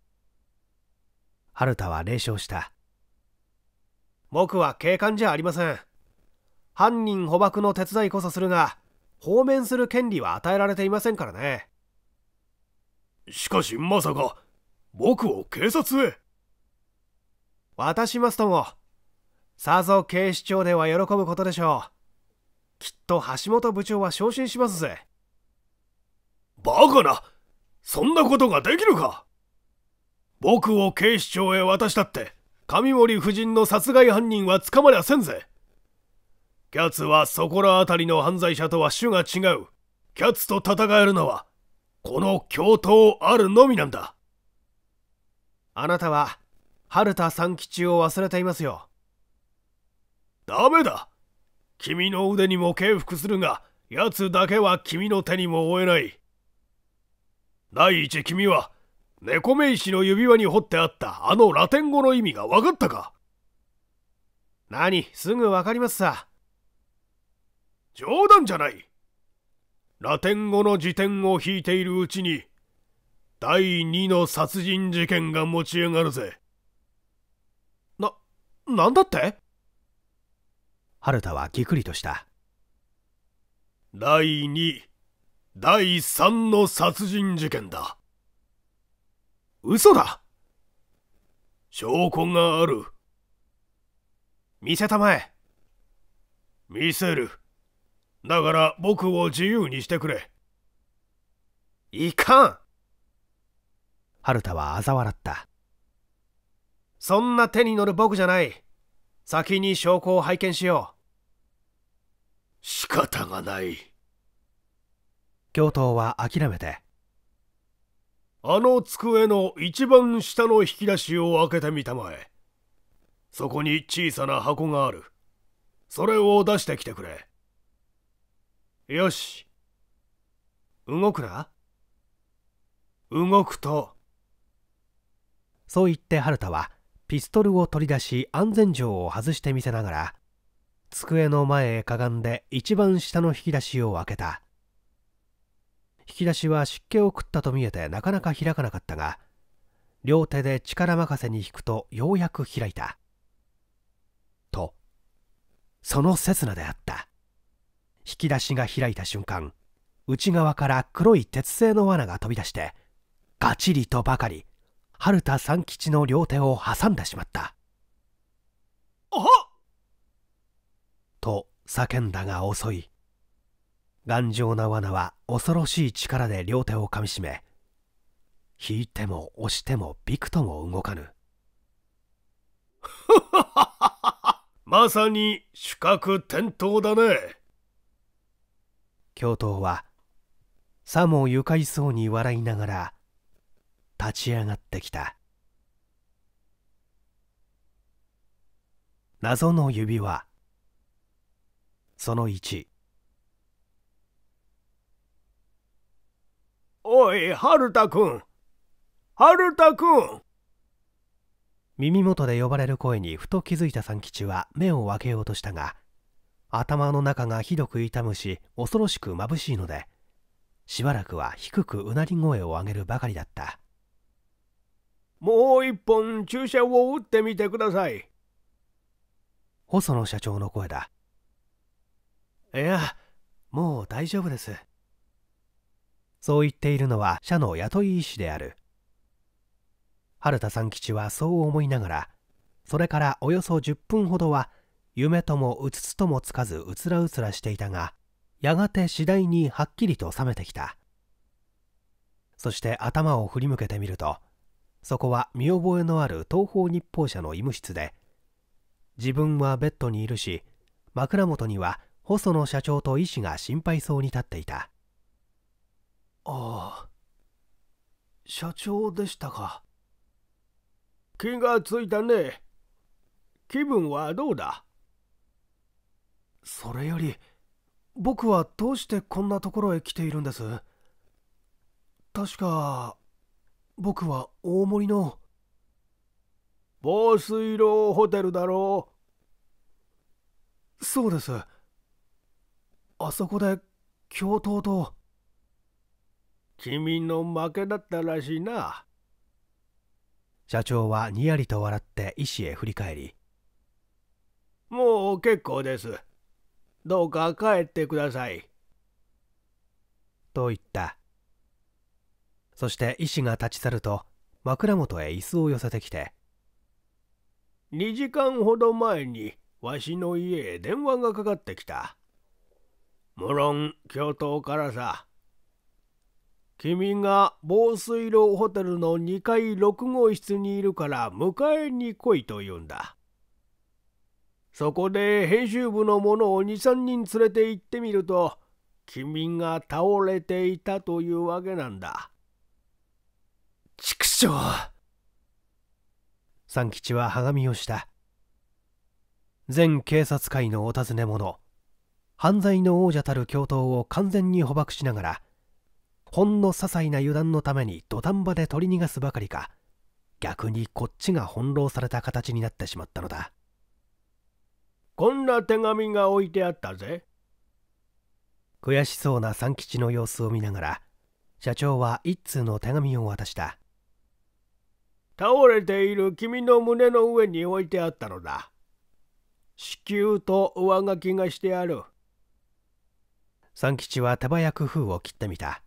春田は冷笑した僕は警官じゃありません犯人捕獲の手伝いこそするが放免する権利は与えられていませんからねしかしまさか僕を警察へ渡しますともさぞ警視庁では喜ぶことでしょうきっと橋本部長は昇進しますぜバカなそんなことができるか僕を警視庁へ渡したって、上森夫人の殺害犯人は捕まりゃせんぜ。キャツはそこら辺りの犯罪者とは種が違う。キャツと戦えるのは、この教頭あるのみなんだ。あなたは、春田三吉を忘れていますよ。ダメだ君の腕にも敬服するが、奴だけは君の手にも負えない。第一君は猫名詞の指輪に彫ってあったあのラテン語の意味が分かったか何すぐ分かりますさ冗談じゃないラテン語の辞典を引いているうちに第二の殺人事件が持ち上がるぜな、なんだって春田はぎくりとした第二第3の殺人事件だ。嘘だ証拠がある。見せたまえ。見せる。だから僕を自由にしてくれ。いかん春田は嘲笑った。そんな手に乗る僕じゃない。先に証拠を拝見しよう。仕方がない。教頭は諦めてあの机の一番下の引き出しを開けてみたまえそこに小さな箱があるそれを出してきてくれよし動くな動くとそう言って春田はピストルを取り出し安全錠を外してみせながら机の前へかがんで一番下の引き出しを開けた引き出しは湿気を食ったと見えてなかなか開かなかったが両手で力任せに引くとようやく開いたとその刹那であった引き出しが開いた瞬間内側から黒い鉄製の罠が飛び出してガチリとばかり春田三吉の両手を挟んでしまったあっと叫んだが遅い頑丈な罠は恐ろしい力で両手をかみしめ引いても押してもびくとも動かぬ <laughs> まさに主角転倒だね教頭はさも愉快そうに笑いながら立ち上がってきた謎の指輪その1おい、春田くん。春田くん。耳元で呼ばれる声にふと気づいた三吉は目を分けようとしたが、頭の中がひどく痛むし、恐ろしく眩しいので、しばらくは低くうなり声を上げるばかりだった。もう一本注射を打ってみてください。細野社長の声だ。いや、もう大丈夫です。そう言っているのは社の雇い医師である春田三吉はそう思いながらそれからおよそ10分ほどは夢ともうつつともつかずうつらうつらしていたがやがて次第にはっきりと覚めてきたそして頭を振り向けてみるとそこは見覚えのある東方日報社の医務室で自分はベッドにいるし枕元には細野社長と医師が心配そうに立っていたああ社長でしたか気がついたね気分はどうだそれより僕はどうしてこんなところへ来ているんです確か僕は大森の防水路ホテルだろうそうですあそこで教頭と君の負けだったらしいな。社長はにやりと笑って医師へ振り返り。もう結構です。どうか帰ってください。と言った。そして医師が立ち去ると枕元へ椅子を寄せてきて。2時間ほど前にわしの家へ電話がかかってきた。無論教頭からさ。君が防水路ホテルの2階6号室にいるから迎えに来いと言うんだ。そこで編集部の者を23人連れて行ってみると君が倒れていたというわけなんだ。畜生三吉ははがみをした。全警察界のお尋ね者犯罪の王者たる教頭を完全に捕獲しながらほんの些細な油断のために土壇場で取り逃がすばかりか逆にこっちが翻弄された形になってしまったのだこんな手紙が置いてあったぜ悔しそうな三吉の様子を見ながら社長は一通の手紙を渡した倒れている君の胸の上に置いてあったのだ子宮と上書きがしてある三吉は手早く封を切ってみた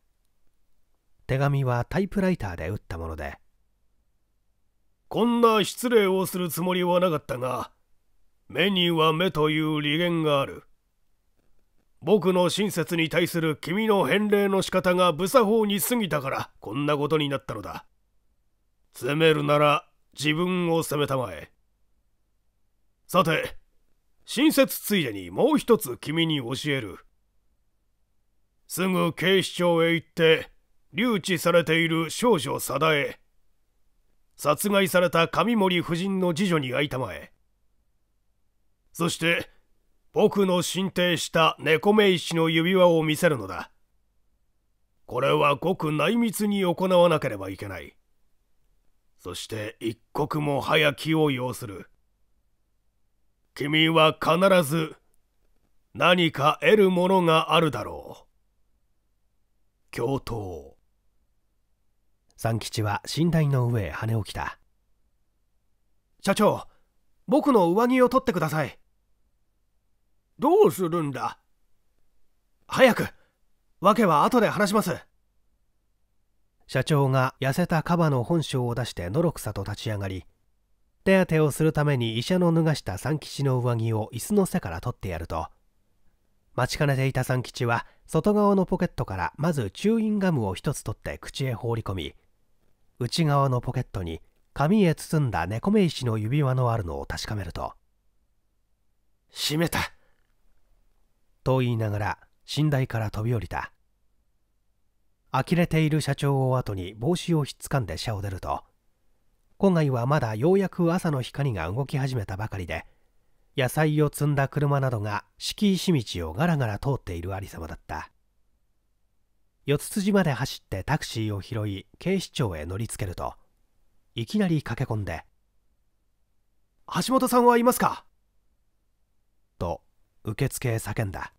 手紙はタイプライターで打ったものでこんな失礼をするつもりはなかったが目には目という利言がある僕の親切に対する君の返礼の仕方が無作法に過ぎたからこんなことになったのだ責めるなら自分を責めたまえさて親切ついでにもう一つ君に教えるすぐ警視庁へ行って留置されている少女貞江殺害された上森夫人の次女に会いたまえそして僕の進呈した猫目石の指輪を見せるのだこれはごく内密に行わなければいけないそして一刻も早きを要する君は必ず何か得るものがあるだろう教頭三吉は寝台の上へ跳ね起きた社長僕の上着を取ってくださいどうするんだ早く訳は後で話します社長が痩せたカバの本性を出してのろくさと立ち上がり手当てをするために医者の脱がした三吉の上着を椅子の背から取ってやると待ちかねていた三吉は外側のポケットからまずチューインガムを一つ取って口へ放り込み内側のポケットに紙へ包んだ猫目石の指輪のあるのを確かめると閉めたと言いながら寝台から飛び降りた呆れている社長を後に帽子をひっつかんで車を出ると郊外はまだようやく朝の光が動き始めたばかりで野菜を積んだ車などが敷石道をガラガラ通っているありさまだった四つ辻まで走ってタクシーを拾い警視庁へ乗りつけるといきなり駆け込んで「橋本さんはいますか?」と受付へ叫んだ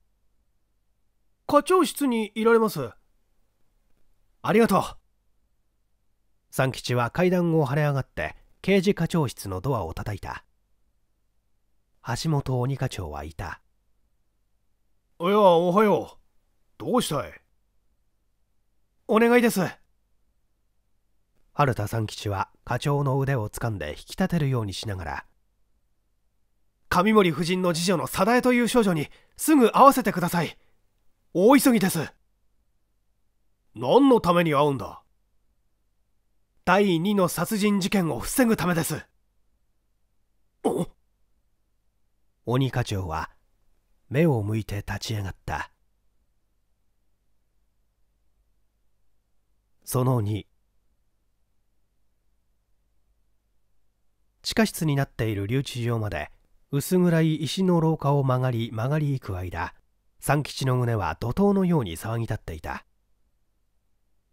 「課長室にいられます」「ありがとう」三吉は階段を跳ね上がって刑事課長室のドアを叩いた橋本鬼課長はいた「いやおはようどうしたい?」お願いです春田三吉は課長の腕を掴んで引き立てるようにしながら上森夫人の次女の定江という少女にすぐ会わせてください大急ぎです何のために会うんだ第2の殺人事件を防ぐためです鬼課長は目を向いて立ち上がったその2地下室になっている留置場まで薄暗い石の廊下を曲がり曲がり行く間三吉の胸は怒涛のように騒ぎ立っていた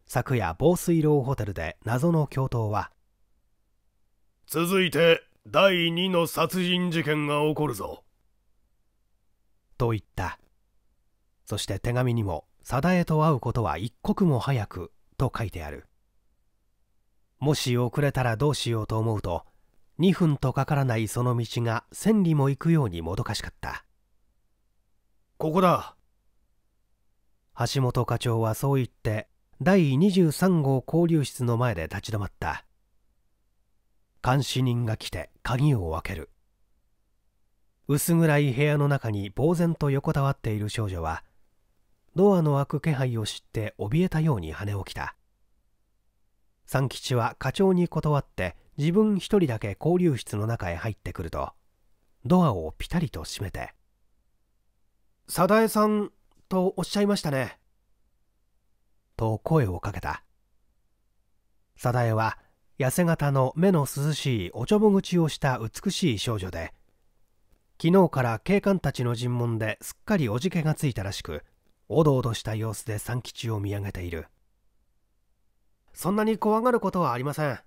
昨夜防水楼ホテルで謎の共闘は続いて第2の殺人事件が起こるぞと言ったそして手紙にも定江と会うことは一刻も早くと書いてあるもし遅れたらどうしようと思うと2分とかからないその道が千里も行くようにもどかしかったここだ橋本課長はそう言って第23号交流室の前で立ち止まった監視人が来て鍵を開ける薄暗い部屋の中に呆然と横たわっている少女はドアの開く気配を知って怯えたように跳ね起きた三吉は課長に断って自分一人だけ交流室の中へ入ってくるとドアをピタリと閉めて「早江さんとおっしゃいましたね」と声をかけた早江は痩せ型の目の涼しいおちょぼ口をした美しい少女で昨日から警官たちの尋問ですっかりおじけがついたらしくおどおどした様子で三吉を見上げているそんなに怖がることはありません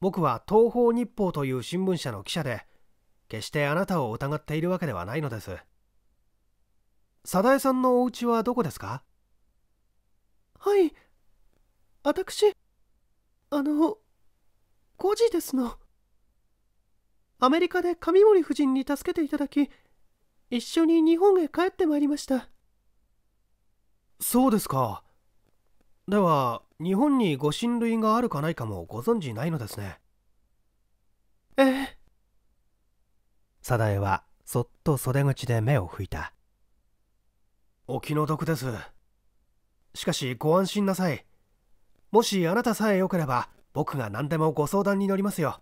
僕は東方日報という新聞社の記者で決してあなたを疑っているわけではないのです早江さんのお家はどこですかはい私あの5時ですのアメリカで上森夫人に助けていただき一緒に日本へ帰ってまいりましたそうですかでは日本にご親類があるかないかもご存じないのですねええ定江はそっと袖口で目を拭いたお気の毒ですしかしご安心なさいもしあなたさえ良ければ僕が何でもご相談に乗りますよ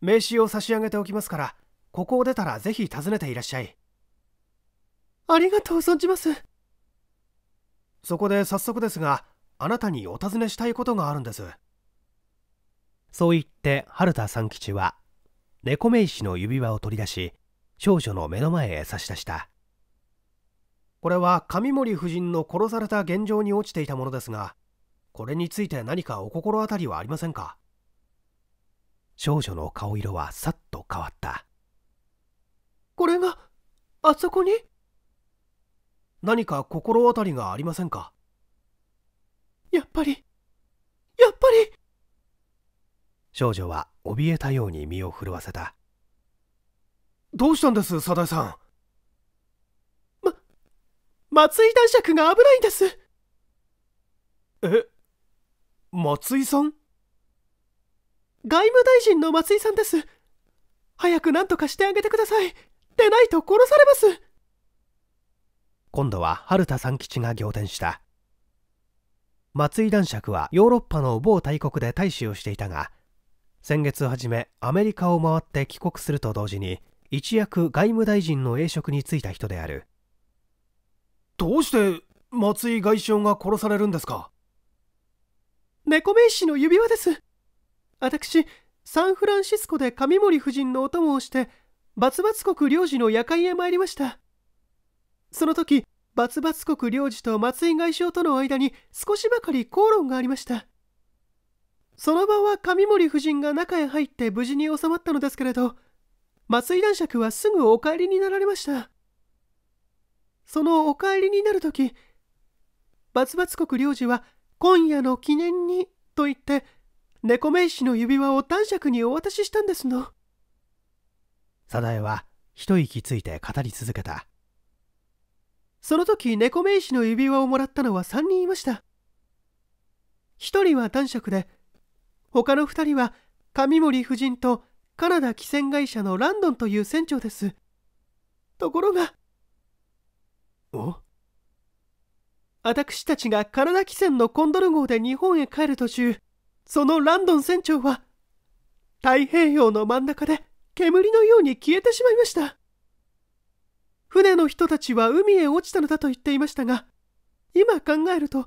名刺を差し上げておきますからここを出たらぜひ訪ねていらっしゃいありがとう存じますそこで早速ですがあなたにお尋ねしたいことがあるんですそう言って春田三吉は猫目石の指輪を取り出し少女の目の前へ差し出したこれは上森夫人の殺された現状に落ちていたものですがこれについて何かお心当たりはありませんか少女の顔色はさっと変わったこれがあそこに何か心当たりがありませんかやっぱりやっぱり少女は怯えたように身を震わせたどうしたんですサダさんま松井男爵が危ないんですえ松井さん外務大臣の松井さんです早く何とかしてあげてくださいでないと殺されます今度は春田三吉が仰天した松井男爵はヨーロッパの某大国で大使をしていたが先月初めアメリカを回って帰国すると同時に一躍外務大臣の栄職に就いた人であるどうして松井外相が殺されるんですか猫名士の指輪です私サンフランシスコで上森夫人のお供をしてバツバツ国領事の夜会へ参りましたその時バツバツ国領事と松井外相との間に少しばかり口論がありましたその場は上森夫人が中へ入って無事に収まったのですけれど松井男爵はすぐお帰りになられましたそのお帰りになる時バツバツ国領事は今夜の記念にと言って猫名刺の指輪を男爵にお渡ししたんですの定江は一息ついて語り続けたその時猫名詞の指輪をもらったのは3人いました1人は男爵で他の2人は上森夫人とカナダ汽船会社のランドンという船長ですところがお私たちがカナダ汽船のコンドル号で日本へ帰る途中そのランドン船長は太平洋の真ん中で煙のように消えてしまいました船の人たちは海へ落ちたのだと言っていましたが、今考えると、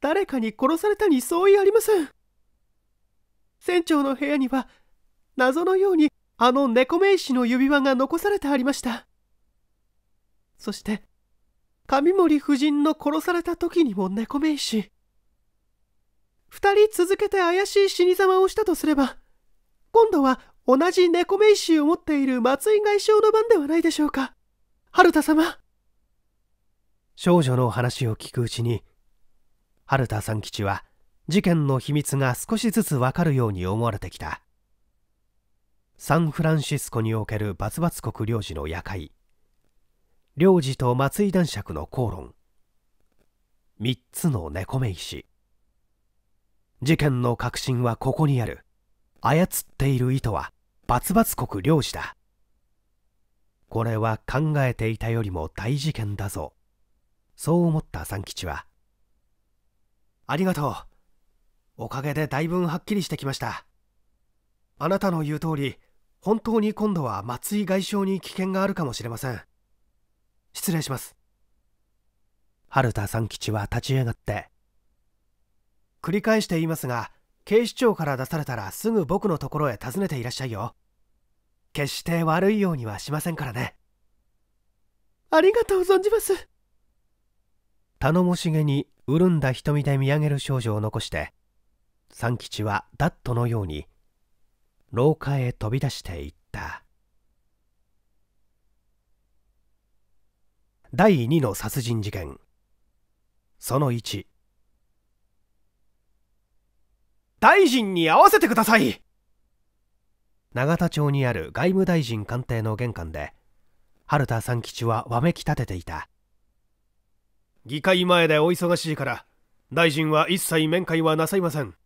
誰かに殺されたに相違ありません。船長の部屋には、謎のようにあの猫名石の指輪が残されてありました。そして、上森夫人の殺された時にも猫名石。二人続けて怪しい死に様をしたとすれば、今度は同じ猫名石を持っている松井外相の番ではないでしょうか。春田様少女の話を聞くうちに春田三吉は事件の秘密が少しずつわかるように思われてきたサンフランシスコにおけるバツバツ国領事の夜会領事と松井男爵の口論3つの猫目石事件の核心はここにある操っている意図はバツバツ国領事だこれは考えていたよりも大事件だぞそう思った三吉はありがとうおかげでだいぶんはっきりしてきましたあなたの言う通り本当に今度は松井外相に危険があるかもしれません失礼します春田三吉は立ち上がって繰り返して言いますが警視庁から出されたらすぐ僕のところへ訪ねていらっしゃいよ決して悪いようにはしませんからねありがとう存じます頼もしげに潤んだ瞳で見上げる少女を残して三吉はダットのように廊下へ飛び出していった第二の殺人事件その一大臣に会わせてください永田町にある外務大臣官邸の玄関で春田三吉はわめき立てていた議会前でお忙しいから大臣は一切面会はなさいません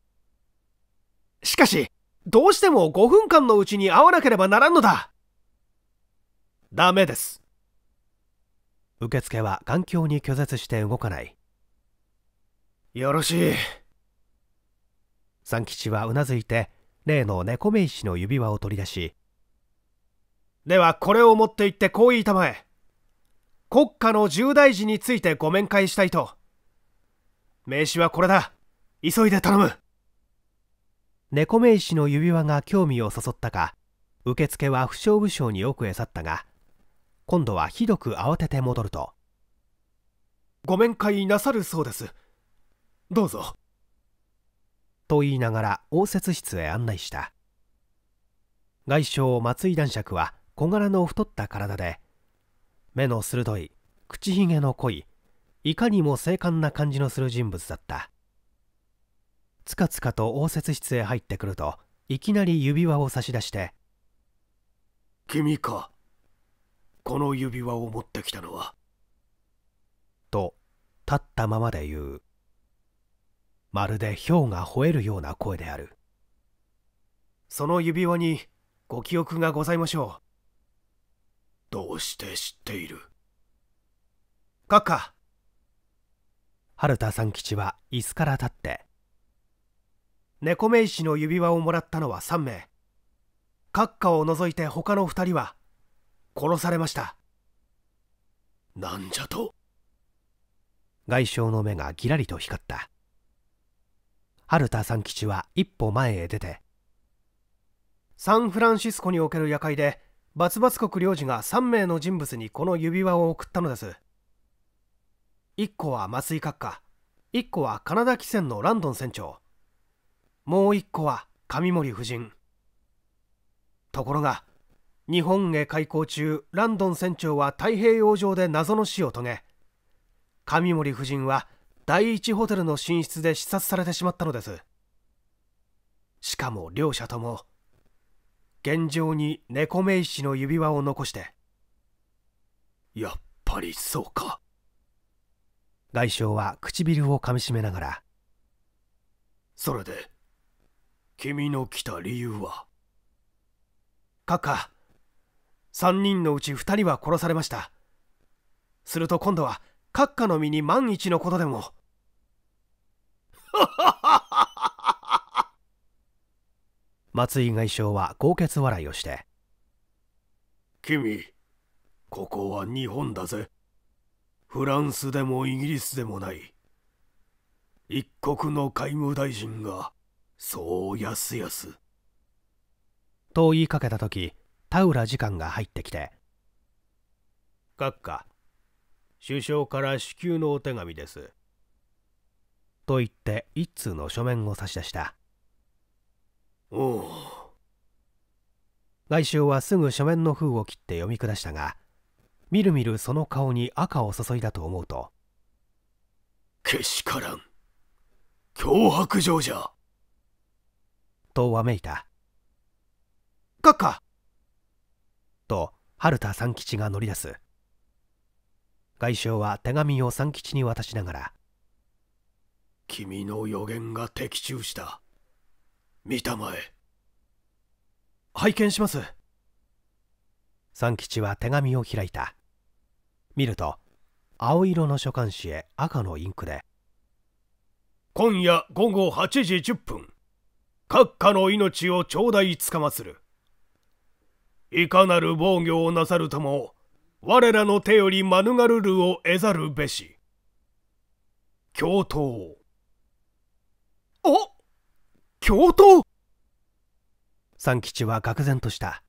しかしどうしても5分間のうちに会わなければならんのだダメです受付は環境に拒絶して動かないよろしい三吉はうなずいて例の猫目石の指輪を取り出しではこれを持って行ってこう言いたまえ国家の重大事についてご面会したいと名刺はこれだ急いで頼む猫名刺の指輪が興味を誘ったか受付は不詳不詳に奥へ去ったが今度はひどく慌てて戻るとご面会なさるそうですどうぞと言いながら応接室へ案内した外相松井男爵は小柄の太った体で目の鋭い口ひげの濃いいかにも精悍な感じのする人物だったつかつかと応接室へ入ってくるといきなり指輪を差し出して「君かこの指輪を持ってきたのは」と立ったままで言うまるで氷が吠えるような声であるその指輪にご記憶がございましょうどうして知っている閣下春田三吉は椅子から立って猫目石の指輪をもらったのは3名閣下を除いて他の2人は殺されましたなんじゃと外相の目がぎらりと光った春田三吉は一歩前へ出てサンフランシスコにおける夜会でバツバツ国領事が3名の人物にこの指輪を送ったのです1個は麻酔閣下1個はカナダ汽船のランドン船長もう1個は上森夫人ところが日本へ開港中ランドン船長は太平洋上で謎の死を遂げ上森夫人は第一ホテルの寝室で刺殺されてしまったのですしかも両者とも現状に猫目石の指輪を残してやっぱりそうか外相は唇をかみしめながらそれで君の来た理由はカカ3人のうち2人は殺されましたすると今度は閣下の身に万一のことでも。<laughs> 松井外相は豪傑笑いをして君ここは日本だぜフランスでもイギリスでもない一国の海務大臣がそうやすやすと言いかけた時田浦次官が入ってきて閣下首相から至急のお手紙です。と言って一通の書面を差し出した。おお。外相はすぐ書面の封を切って読み下したがみるみるその顔に赤を注いだと思うとけしからん脅迫状じゃとわめいた閣かと春田三吉が乗り出す外相は手紙を三吉に渡しながら君の予言が的中した見たまえ拝見します三吉は手紙を開いた見ると青色の書簡紙へ赤のインクで「今夜午後8時10分閣下の命を頂戴つかまつる」いかなる防御をなさるとも我らの手より免るるを得ざるべし。教頭。お教頭三吉は愕然とした。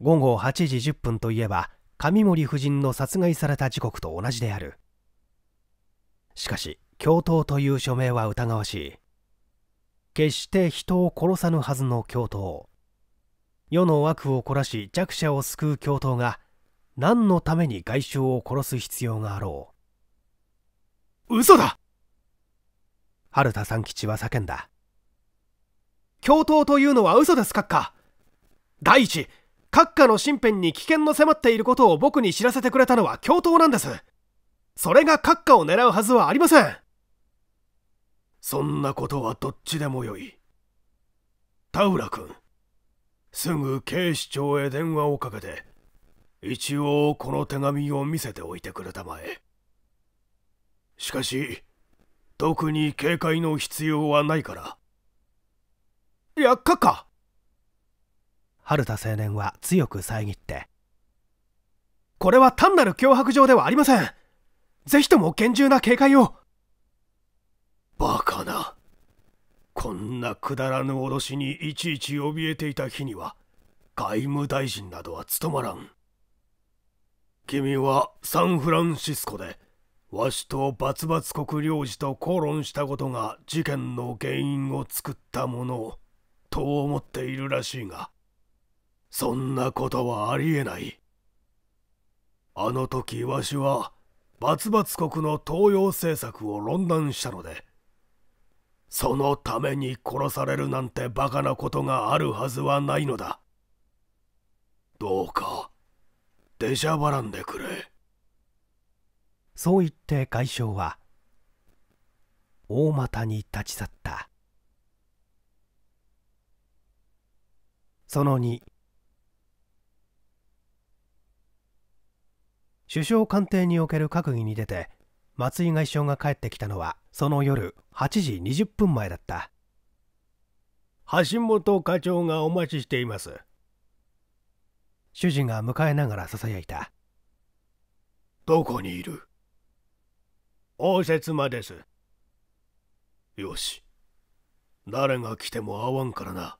午後8時10分といえば、上森夫人の殺害された時刻と同じである。しかし、教頭という署名は疑わしい。決して人を殺さぬはずの教頭。世の悪を凝らし弱者を救う教頭が何のために外相を殺す必要があろう嘘だ春田三吉は叫んだ教頭というのは嘘です閣下第一閣下の身辺に危険の迫っていることを僕に知らせてくれたのは教頭なんですそれが閣下を狙うはずはありませんそんなことはどっちでもよい田浦君すぐ警視庁へ電話をかけて一応この手紙を見せておいてくれたまえしかし特に警戒の必要はないから薬っかか春田青年は強く遮ってこれは単なる脅迫状ではありませんぜひとも厳重な警戒をバカなこんなくだらぬ脅しにいちいち怯えていた日には外務大臣などは務まらん君はサンフランシスコでわしとバツバツ国領事と口論したことが事件の原因を作ったものと思っているらしいがそんなことはありえないあの時わしはバツバツ国の東洋政策を論断したのでそのために殺されるなんてバカなことがあるはずはないのだどうか出しゃばらんでくれそう言って外相は大股に立ち去ったその2首相官邸における閣議に出て松井外相が帰ってきたのはその夜8時20分前だった橋本課長がお待ちしています主人が迎えながらささやいたどこにいる応接間ですよし誰が来ても会わんからな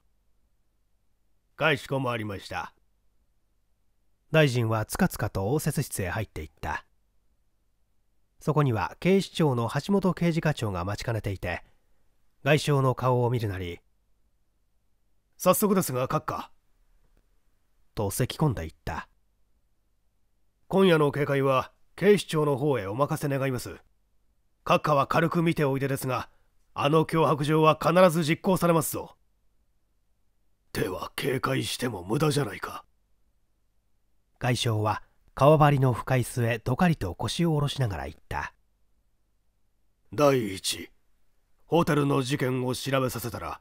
かしこまりました大臣はつかつかと応接室へ入っていったそこには警視庁の橋本刑事課長が待ちかねていて外相の顔を見るなり早速ですが閣下と咳き込んで言った今夜の警戒は警視庁の方へお任せ願います閣下は軽く見ておいでですがあの脅迫状は必ず実行されますぞでは警戒しても無駄じゃないか外相は川張りの深い末どかりと腰を下ろしながら言った第一ホテルの事件を調べさせたら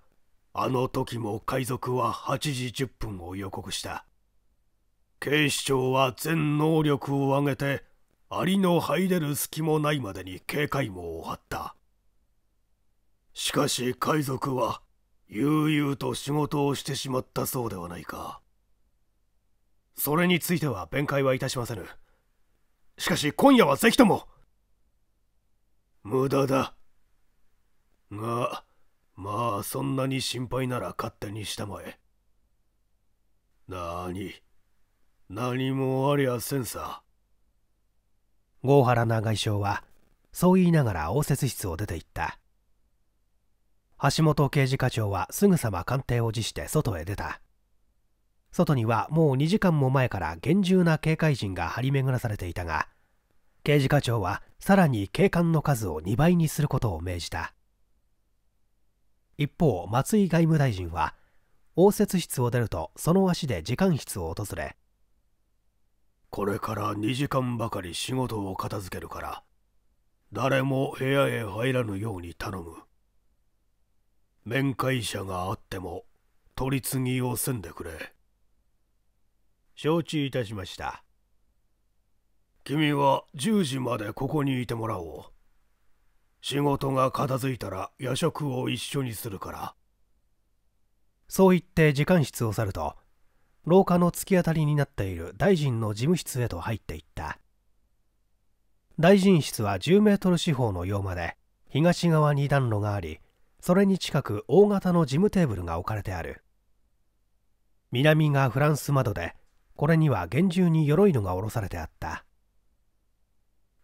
あの時も海賊は8時10分を予告した警視庁は全能力を挙げてアリの入れる隙もないまでに警戒網を張ったしかし海賊は悠々と仕事をしてしまったそうではないかそれについては弁解はいたしませぬしかし今夜はぜひとも無駄だがまあそんなに心配なら勝手にしたまえなあに何もありゃせんさ郷原な外相はそう言いながら応接室を出て行った橋本刑事課長はすぐさま鑑定を辞して外へ出た外にはもう2時間も前から厳重な警戒陣が張り巡らされていたが刑事課長はさらに警官の数を2倍にすることを命じた一方松井外務大臣は応接室を出るとその足で時間室を訪れこれから2時間ばかり仕事を片付けるから誰も部屋へ入らぬように頼む面会者があっても取り次ぎをせんでくれ承知いたしました君は10時までここにいてもらおう仕事が片付いたら夜食を一緒にするからそう言って時間室を去ると廊下の突き当たりになっている大臣の事務室へと入っていった大臣室は10メートル四方の洋間で東側に暖炉がありそれに近く大型の事務テーブルが置かれてある南がフランス窓でこれには厳重に鎧のが下ろされてあった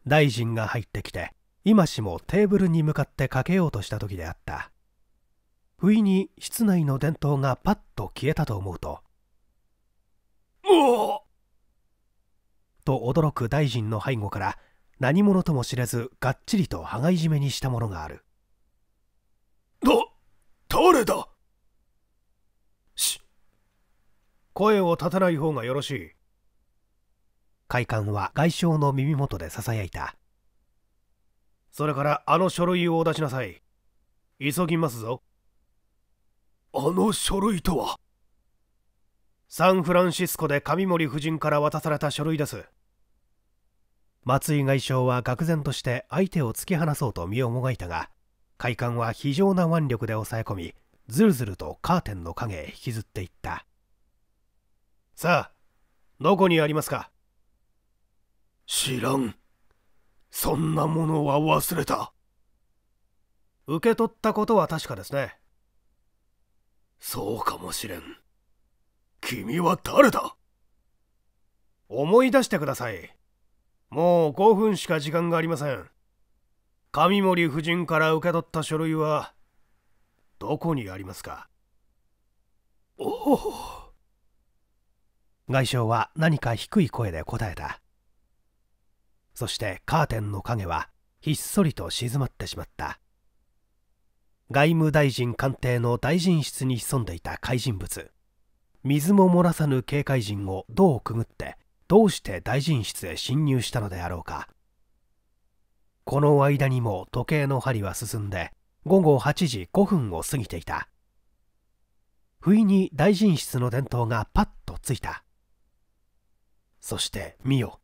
大臣が入ってきて今しもテーブルに向かってかけようとした時であった不意に室内の電灯がパッと消えたと思うとと驚く大臣の背後から何者とも知れずがっちりと羽交い締めにしたものがあるだ誰だし声を立たない方がよろしい会館は外相の耳元でささやいたそれからあの書類をお出しなさい急ぎますぞあの書類とはサンフランシスコで上森夫人から渡された書類です松井外相は愕然として相手を突き放そうと身をもがいたが快感は非常な腕力で抑え込みずるずるとカーテンの影へ引きずっていったさあどこにありますか知らんそんなものは忘れた受け取ったことは確かですねそうかもしれん君は誰だ思い出してください。もう5分しか時間がありません。上森夫人から受け取った書類は、どこにありますかおお外相は何か低い声で答えた。そしてカーテンの影はひっそりと静まってしまった。外務大臣官邸の大臣室に潜んでいた怪人物。水も漏らさぬ警戒陣をどうくぐってどうして大臣室へ侵入したのであろうかこの間にも時計の針は進んで午後8時5分を過ぎていた不意に大臣室の電灯がパッとついたそして見よ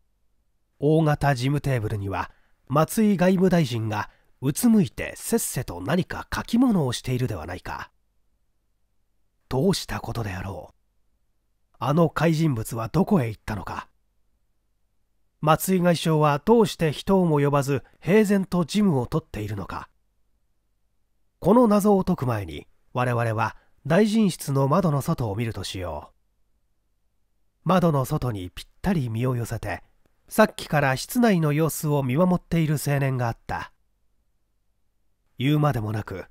大型事務テーブルには松井外務大臣がうつむいてせっせと何か書き物をしているではないかどうしたことであろうあの怪人物はどこへ行ったのか松井外相はどうして人をも呼ばず平然と事務を取っているのかこの謎を解く前に我々は大臣室の窓の外を見るとしよう窓の外にぴったり身を寄せてさっきから室内の様子を見守っている青年があった言うまでもなく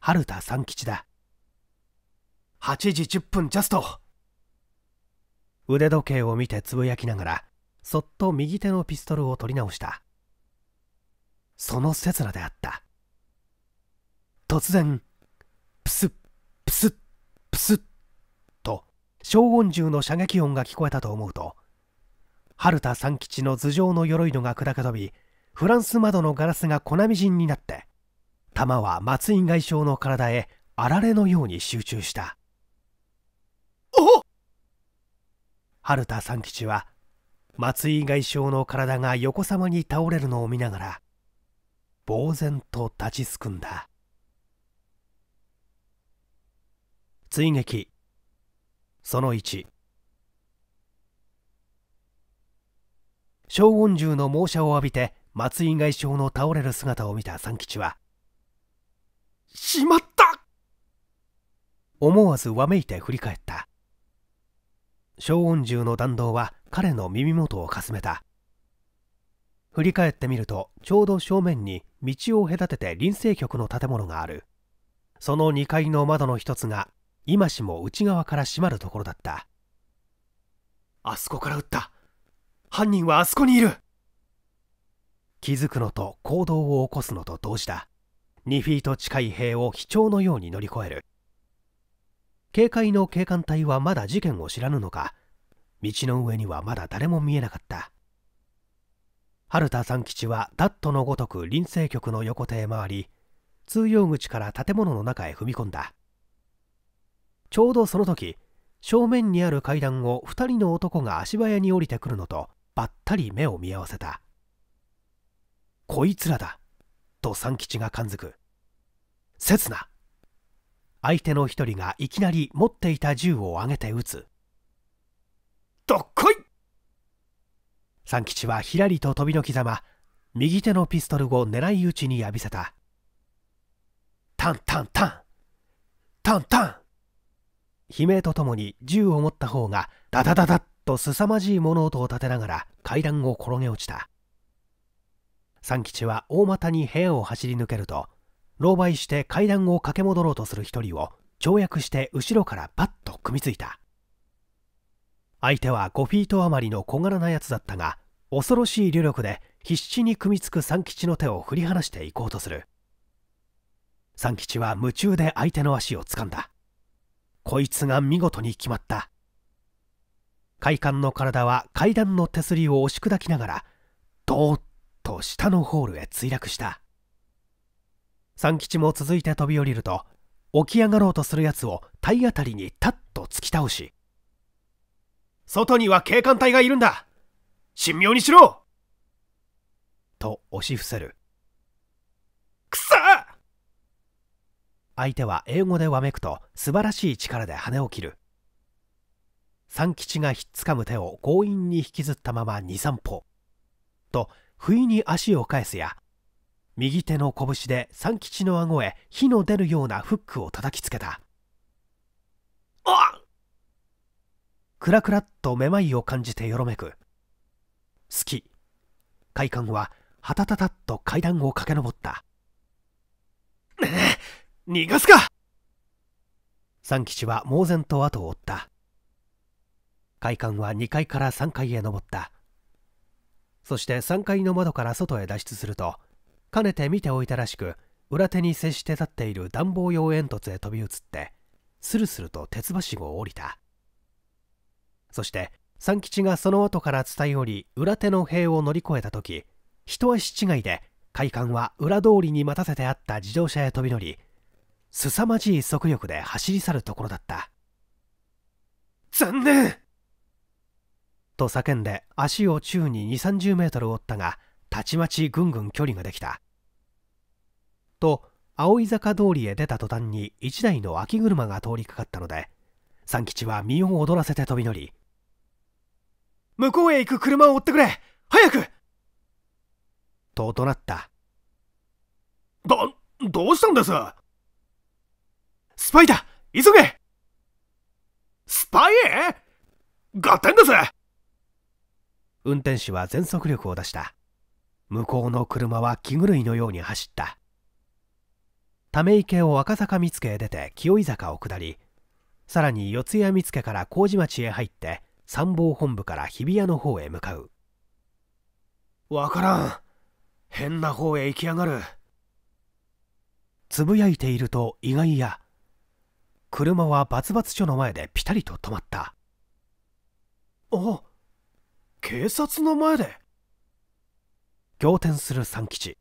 春田三吉だ8時10分ジャスト腕時計を見てつぶやきながらそっと右手のピストルを取り直したその刹那であった突然プスップスップスッと消音銃の射撃音が聞こえたと思うと春田三吉の頭上の鎧戸が砕け飛びフランス窓のガラスが粉みじんになって弾は松井外相の体へあられのように集中した春田三吉は松井外相の体が横さまに倒れるのを見ながら呆然と立ちすくんだ追撃その1小恩銃の猛射を浴びて松井外相の倒れる姿を見た三吉は「しまった!」思わずわめいて振り返った小音銃の弾道は彼の耳元をかすめた振り返ってみるとちょうど正面に道を隔てて臨政局の建物があるその2階の窓の一つが今しも内側から閉まるところだったあそこから撃った犯人はあそこにいる気づくのと行動を起こすのと同時だ2フィート近い塀を飛鳥のように乗り越える警戒の警官隊はまだ事件を知らぬのか道の上にはまだ誰も見えなかった春田三吉はダットのごとく臨政局の横手へ回り通用口から建物の中へ踏み込んだちょうどその時正面にある階段を2人の男が足早に降りてくるのとばったり目を見合わせた「こいつらだ」と三吉が感づく「刹那相手の一人がいきなり持っていた銃を上げて撃つどっこい三吉はひらりと飛びのきざま右手のピストルを狙い撃ちに浴びせたタンタンタンタンタン悲鳴とともに銃を持った方がダダダダッと凄まじい物音を立てながら階段を転げ落ちた三吉は大股に部屋を走り抜けると狼狽して階段を駆け戻ろうとする一人を跳躍して後ろからパッと組みついた相手は5フィート余りの小柄なやつだったが恐ろしい流力で必死に組みつく三吉の手を振り離していこうとする三吉は夢中で相手の足を掴んだこいつが見事に決まった快感の体は階段の手すりを押し砕きながらドーッと下のホールへ墜落した三吉も続いて飛び降りると起き上がろうとするやつを体当たりにタッと突き倒し外には警官隊がいるんだ神妙にしろと押し伏せるくそ相手は英語でわめくと素晴らしい力で羽を切る三吉がひっつかむ手を強引に引きずったまま23歩と不意に足を返すや右手の拳で三吉の顎へ火の出るようなフックを叩きつけたあっクラクラっとめまいを感じてよろめく好き快感ははたたたっと階段を駆け上ったねえ逃がすか三吉は猛然と後を追った快感は2階から3階へ上ったそして3階の窓から外へ脱出するとかねて見ておいたらしく裏手に接して立っている暖房用煙突へ飛び移ってスルスルと鉄橋を降りたそして三吉がその後から伝え降り裏手の塀を乗り越えた時一足違いで快感は裏通りに待たせてあった自動車へ飛び乗り凄まじい速力で走り去るところだった残念と叫んで足を宙に2 3 0メートル折ったがたちまちぐんぐん距離ができたと青坂通りへ出た途端に1台の秋車が通りかかったので三吉は身を躍らせて飛び乗り向こうへ行く車を追ってくれ早くと怒鳴ったどどうしたんですスパイだ急げスパイへ合点です運転手は全速力を出した向こうの車は気狂いのように走ったため池を赤坂見附へ出て清井坂を下りさらに四谷見附から麹町へ入って参謀本部から日比谷の方へ向かうわからん変な方へ行きやがるつぶやいていると意外や車はバツバツ署の前でピタリと止まったあ警察の前で仰天する三吉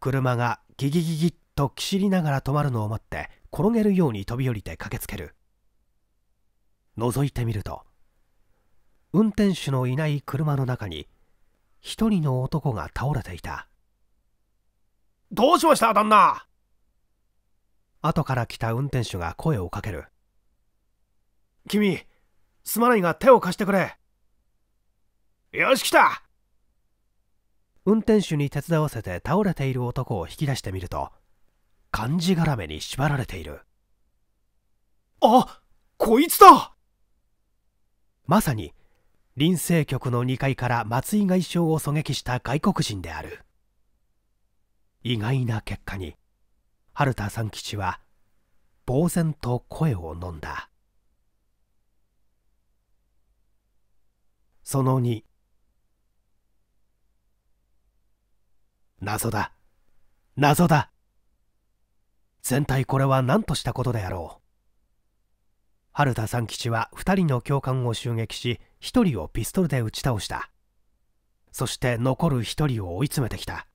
車がギギギギッときしりながら止まるのを待って転げるように飛び降りて駆けつける覗いてみると運転手のいない車の中に一人の男が倒れていたどうしました旦那後から来た運転手が声をかける君すまないが手を貸してくれよし来た運転手に手伝わせて倒れている男を引き出してみると漢字がらめに縛られているあこいつだまさに林政局の2階から松井外相を狙撃した外国人である意外な結果に春田三吉は呆然と声を飲んだその2謎だ謎だ全体これは何としたことであろう春田三吉は2人の教官を襲撃し1人をピストルで撃ち倒したそして残る1人を追い詰めてきた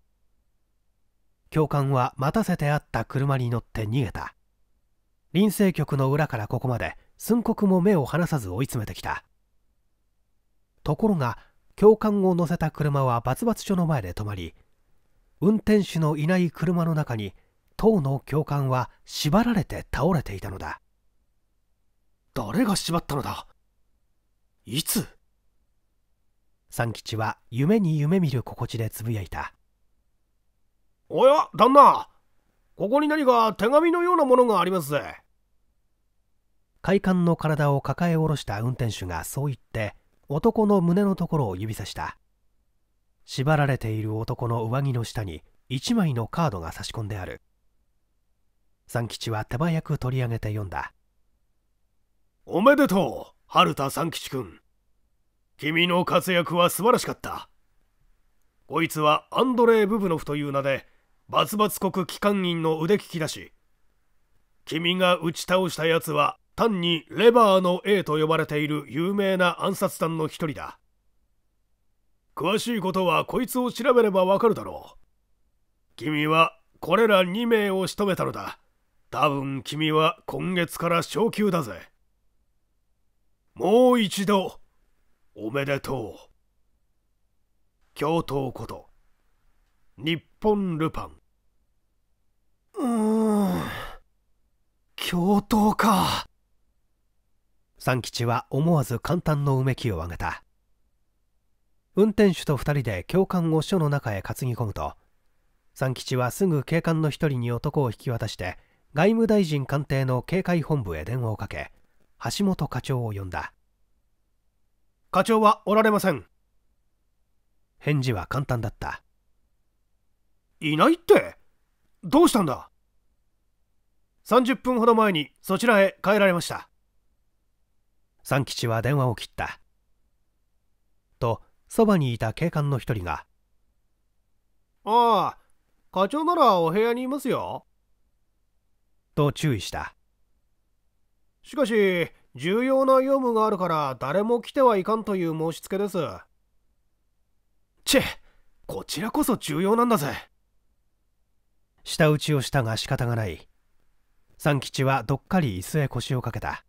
教官は待たせてあった車に乗って逃げた林政局の裏からここまで寸刻も目を離さず追い詰めてきたところが教官を乗せた車は罰罰所の前で止まり運転手のいない車の中に当の教官は縛られて倒れていたのだ誰が縛ったのだいつ三吉は夢に夢見る心地でつぶやいたおや旦那ここに何か手紙のようなものがありますぜ快感の体を抱え下ろした運転手がそう言って男の胸のところを指さした縛られている男の上着の下に1枚のカードが差し込んである三吉は手早く取り上げて読んだおめでとう春田三吉君君の活躍は素晴らしかったこいつはアンドレイ・ブブノフという名でバツバツ国機関員の腕利きだし君が打ち倒したやつは単にレバーの A と呼ばれている有名な暗殺団の一人だ詳しいことはこいつを調べればわかるだろう。君はこれら2名を仕留めたのだ。多分君は今月から昇給だぜ。もう一度、おめでとう。教頭こと、日本ルパン。うーん、教頭か。三吉は思わず簡単のうめきをあげた。運転手と2人で教官を署の中へ担ぎ込むと三吉はすぐ警官の1人に男を引き渡して外務大臣官邸の警戒本部へ電話をかけ橋本課長を呼んだ課長はおられません返事は簡単だったいないってどうしたんだ30分ほど前にそちらへ帰られました三吉は電話を切ったそばにいた警官の一人が「ああ課長ならお部屋にいますよ」と注意したしかし重要な業務があるから誰も来てはいかんという申し付けですチェこちらこそ重要なんだぜ舌打ちをしたが仕方がない三吉はどっかり椅子へ腰をかけた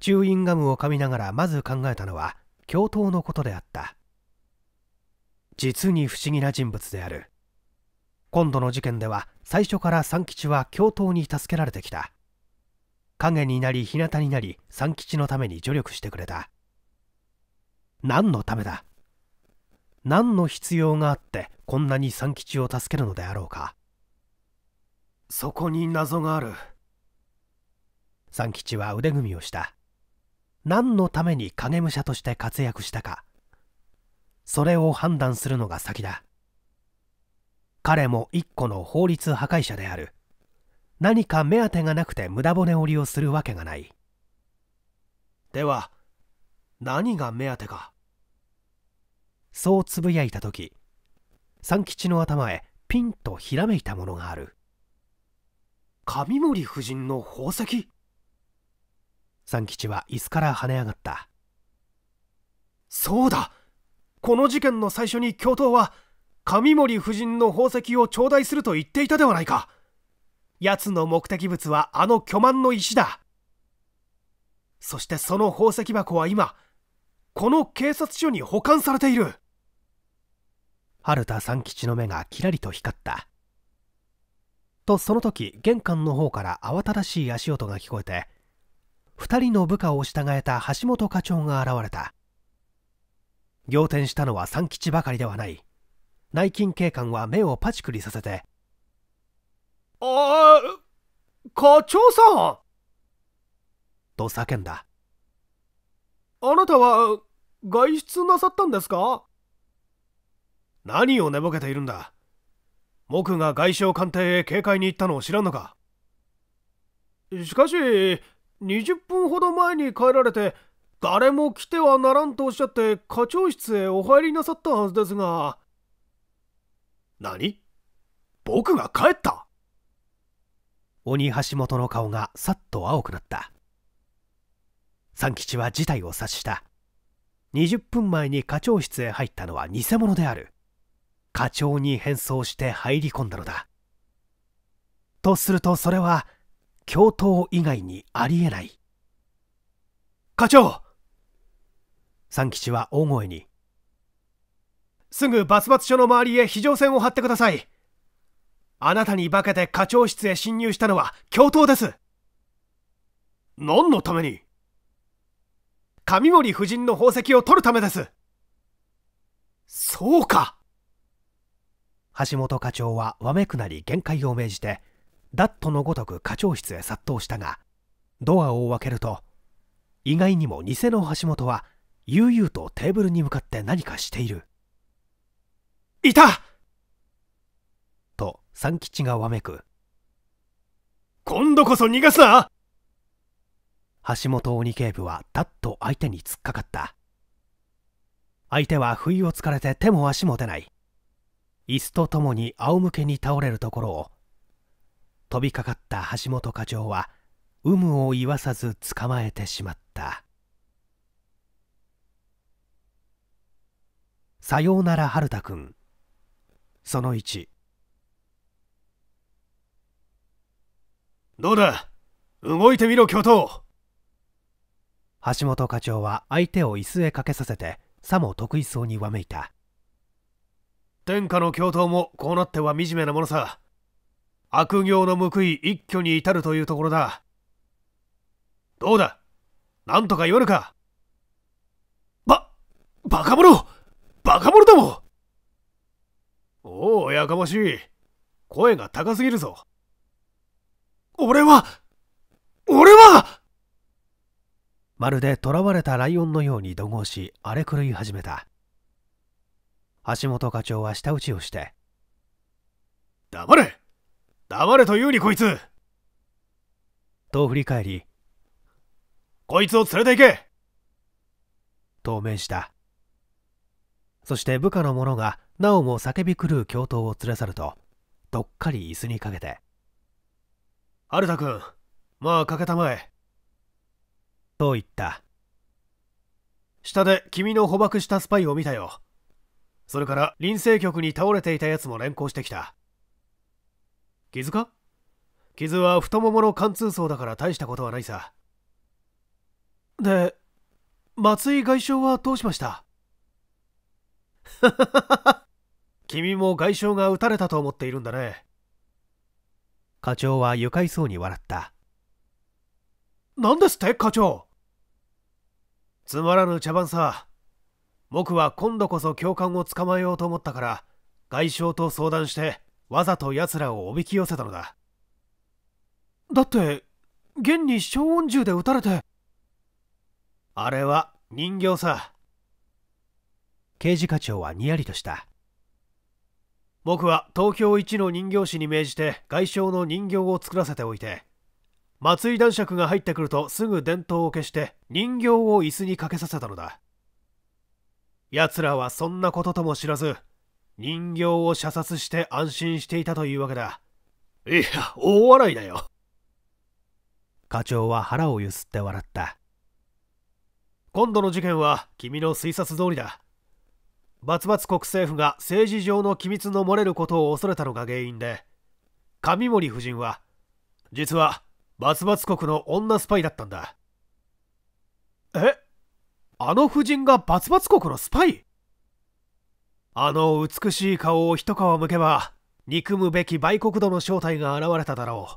チューインガムを噛みながらまず考えたのは教頭のことであった実に不思議な人物である今度の事件では最初から三吉は教頭に助けられてきた影になり日向になり三吉のために助力してくれた何のためだ何の必要があってこんなに三吉を助けるのであろうかそこに謎がある三吉は腕組みをした何のために影武者として活躍したかそれを判断するのが先だ彼も一個の法律破壊者である何か目当てがなくて無駄骨折りをするわけがないでは何が目当てかそうつぶやいた時三吉の頭へピンとひらめいたものがある上森夫人の宝石三吉は椅子から跳ね上がったそうだこの事件の最初に教頭は上森夫人の宝石を頂戴すると言っていたではないか奴の目的物はあの巨万の石だそしてその宝石箱は今この警察署に保管されている春田三吉の目がキラリと光ったとその時玄関の方から慌ただしい足音が聞こえて2人の部下を従えた橋本課長が現れた仰天したのは三吉ばかりではない内勤警官は目をパチクリさせて「ああ課長さん!」と叫んだあなたは外出なさったんですか何を寝ぼけているんだ僕が外相官邸へ警戒に行ったのを知らんのかしかし20分ほど前に帰られて誰も来てはならんとおっしゃって課長室へお入りなさったはずですが何僕が帰った鬼橋本の顔がさっと青くなった三吉は事態を察した20分前に課長室へ入ったのは偽物である課長に変装して入り込んだのだとするとそれは教頭以外にありえない課長三吉は大声にすぐバツバツ署の周りへ非常線を張ってくださいあなたに化けて課長室へ侵入したのは教頭です何のために上森夫人の宝石を取るためですそうか橋本課長はわめくなり限界を命じてダットのごとく課長室へ殺到したがドアを開けると意外にも偽の橋本は悠々とテーブルに向かって何かしているいたと三吉がわめく今度こそ逃がすな橋本鬼警部はだっと相手に突っかかった相手は不意をつかれて手も足も出ない椅子とともに仰向けに倒れるところを飛びかかった橋本課長は有無を言わさず捕まえてしまった「さようなら春田君その1どうだ動いてみろ教頭橋本課長は相手を椅子へかけさせてさも得意そうにわめいた天下の教頭もこうなっては惨めなものさ悪行の報い一挙に至るというところだ。どうだなんとか言わぬかば、バカ者バカ者だもおお、やかましい。声が高すぎるぞ。俺は俺はまるで囚われたライオンのように怒号し荒れ狂い始めた橋本課長は舌打ちをして黙れ黙れと言うにこいつと振り返り、こいつを連れて行けと命じた。そして部下の者がなおも叫び狂う教頭を連れ去ると、どっかり椅子にかけて。春田君、まあかけたまえ。と言った。下で君の捕獲したスパイを見たよ。それから臨政局に倒れていたやつも連行してきた。傷か傷は太ももの貫通層だから大したことはないさで松井外相はどうしました <laughs> 君も外相が撃たれたと思っているんだね課長は愉快そうに笑った何ですって課長つまらぬ茶番さ僕は今度こそ教官を捕まえようと思ったから外相と相談してわざと奴らをおびき寄せたのだだって現に消音銃で撃たれてあれは人形さ刑事課長はにやりとした僕は東京一の人形師に命じて外傷の人形を作らせておいて松井男爵が入ってくるとすぐ伝統を消して人形を椅子にかけさせたのだ奴らはそんなこととも知らず人形を射殺して安心していたというわけだ。いや、大笑いだよ。課長は腹をゆすって笑った。今度の事件は君の推察通りだ。バツバツ国政府が政治上の機密の漏れることを恐れたのが原因で、上森夫人は、実はバツバツ国の女スパイだったんだ。えあの夫人がバツバツ国のスパイあの美しい顔を一皮むけば、憎むべき売国奴の正体が現れただろ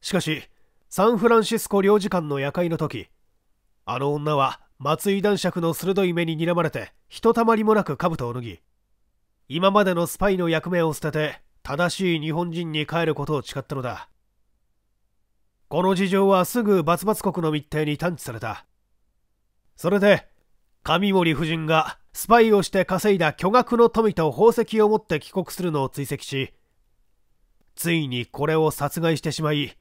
う。しかし、サンフランシスコ領事館の夜会の時、あの女は松井男爵の鋭い目に睨まれて、ひとたまりもなく兜を脱ぎ、今までのスパイの役目を捨てて、正しい日本人に帰ることを誓ったのだ。この事情はすぐバツバツ国の密偵に探知された。それで、上森夫人がスパイをして稼いだ巨額の富と宝石を持って帰国するのを追跡し、ついにこれを殺害してしまい、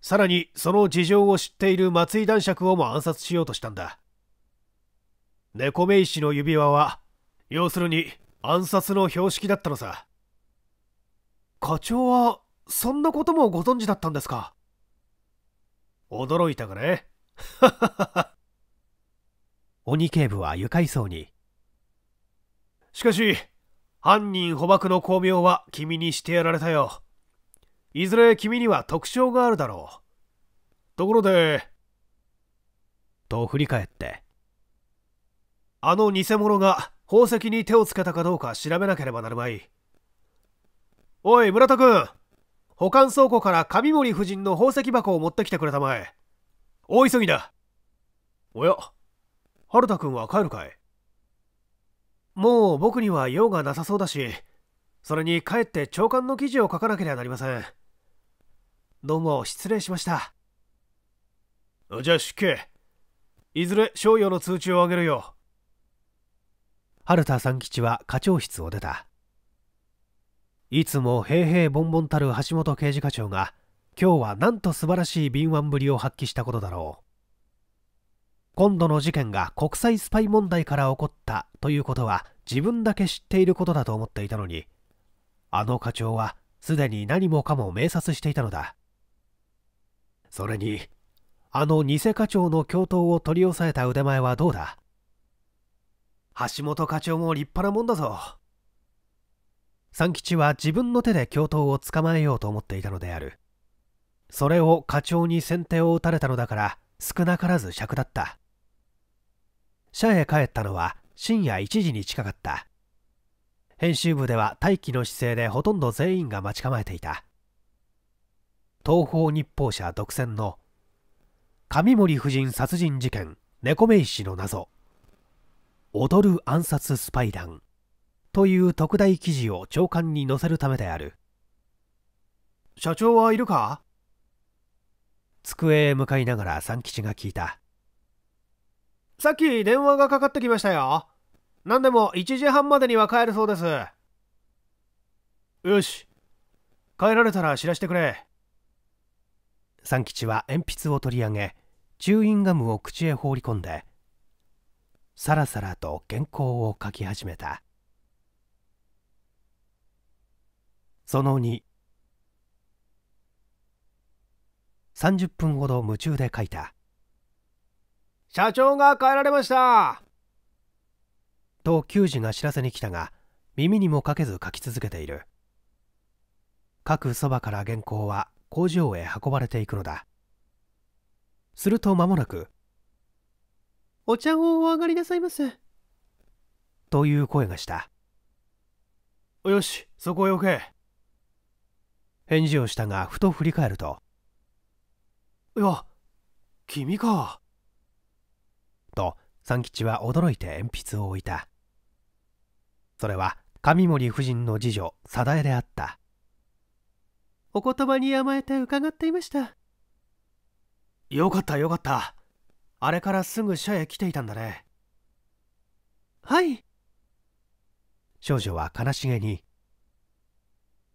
さらにその事情を知っている松井男爵をも暗殺しようとしたんだ。猫目石の指輪は、要するに暗殺の標識だったのさ。課長は、そんなこともご存知だったんですか驚いたかねハははは。<laughs> 鬼警部は愉快そうに。しかし、犯人捕獲の巧妙は君にしてやられたよ。いずれ君には特徴があるだろう。ところで、と振り返って、あの偽物が宝石に手をつけたかどうか調べなければなるまい。おい、村田君。保管倉庫から上森夫人の宝石箱を持ってきてくれたまえ。大急ぎだ。おや、春田君は帰るかいもう僕には用がなさそうだし、それに帰って長官の記事を書かなければなりません。どうも失礼しました。じゃあ出家。いずれ商用の通知をあげるよ。春田三吉は課長室を出た。いつも平平凡々たる橋本刑事課長が、今日はなんと素晴らしい敏腕ぶりを発揮したことだろう。今度の事件が国際スパイ問題から起こったということは自分だけ知っていることだと思っていたのにあの課長はすでに何もかも明察していたのだそれにあの偽課長の教頭を取り押さえた腕前はどうだ橋本課長も立派なもんだぞ三吉は自分の手で教頭を捕まえようと思っていたのであるそれを課長に先手を打たれたのだから少なからず尺だった社へ帰ったのは深夜1時に近かった編集部では待機の姿勢でほとんど全員が待ち構えていた東方日報社独占の上森夫人殺人事件猫目石の謎踊る暗殺スパイ団という特大記事を長官に載せるためである社長はいるか机へ向かいながら三吉が聞いたさっき電話がかかってきましたよ。何でも1時半までには帰るそうです。よし。帰られたら知らせてくれ。三吉は鉛筆を取り上げ、チューインガムを口へ放り込んで、さらさらと原稿を書き始めた。その2、30分ほど夢中で書いた。社長が帰られましたと給仕が知らせに来たが耳にもかけず書き続けている各そばから原稿は工場へ運ばれていくのだすると間もなく「お茶をお上がりなさいませ」という声がしたよしそこへ置け返事をしたがふと振り返ると「いや君か」と三吉は驚いて鉛筆を置いたそれは上森夫人の次女貞江であったお言葉に甘えて伺っていましたよかったよかったあれからすぐ社へ来ていたんだねはい少女は悲しげに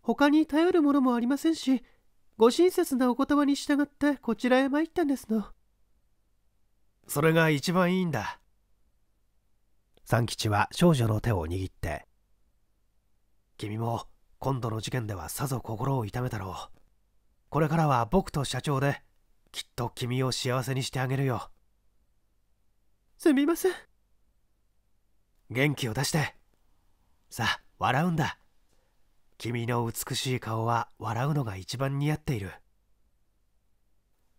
他に頼るものもありませんしご親切なお言葉に従ってこちらへ参ったんですのそれが一番いいんだ三吉は少女の手を握って君も今度の事件ではさぞ心を痛めたろうこれからは僕と社長できっと君を幸せにしてあげるよすみません元気を出してさあ笑うんだ君の美しい顔は笑うのが一番似合っている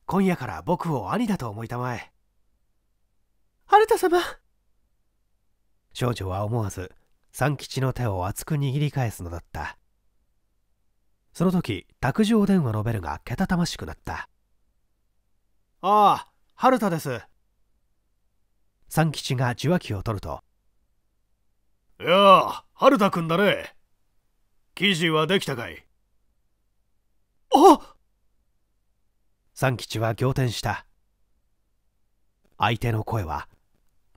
今夜から僕を兄だと思いたまえ春田様少女は思わず三吉の手を厚く握り返すのだったその時卓上電話のベルがけたたましくなったああ春田です三吉が受話器を取ると「いやあ春田君だね記事はできたかい?」あ三吉は仰天した相手の声は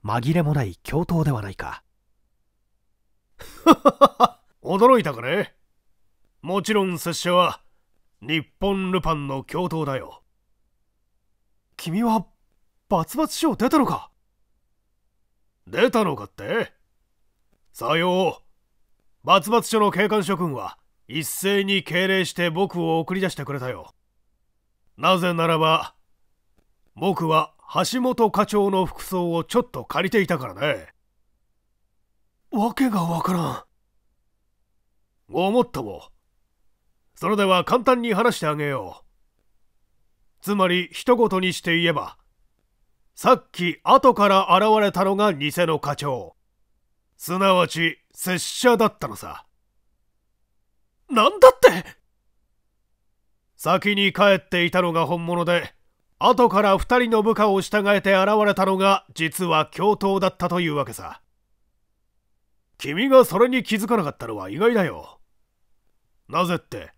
紛れもない教頭ではないか <laughs> 驚いたかねもちろん拙者は日本ルパンの共闘だよ君はバツバツ賞出たのか出たのかってさようバツバツ署の警官諸君は一斉に敬礼して僕を送り出してくれたよなぜならば僕は橋本課長の服装をちょっと借りていたからね。わけがわからん。思ったも。それでは簡単に話してあげよう。つまり一言にして言えば、さっき後から現れたのが偽の課長。すなわち、拙者だったのさ。なんだって先に帰っていたのが本物で、後から2人の部下を従えて現れたのが実は教頭だったというわけさ君がそれに気づかなかったのは意外だよなぜって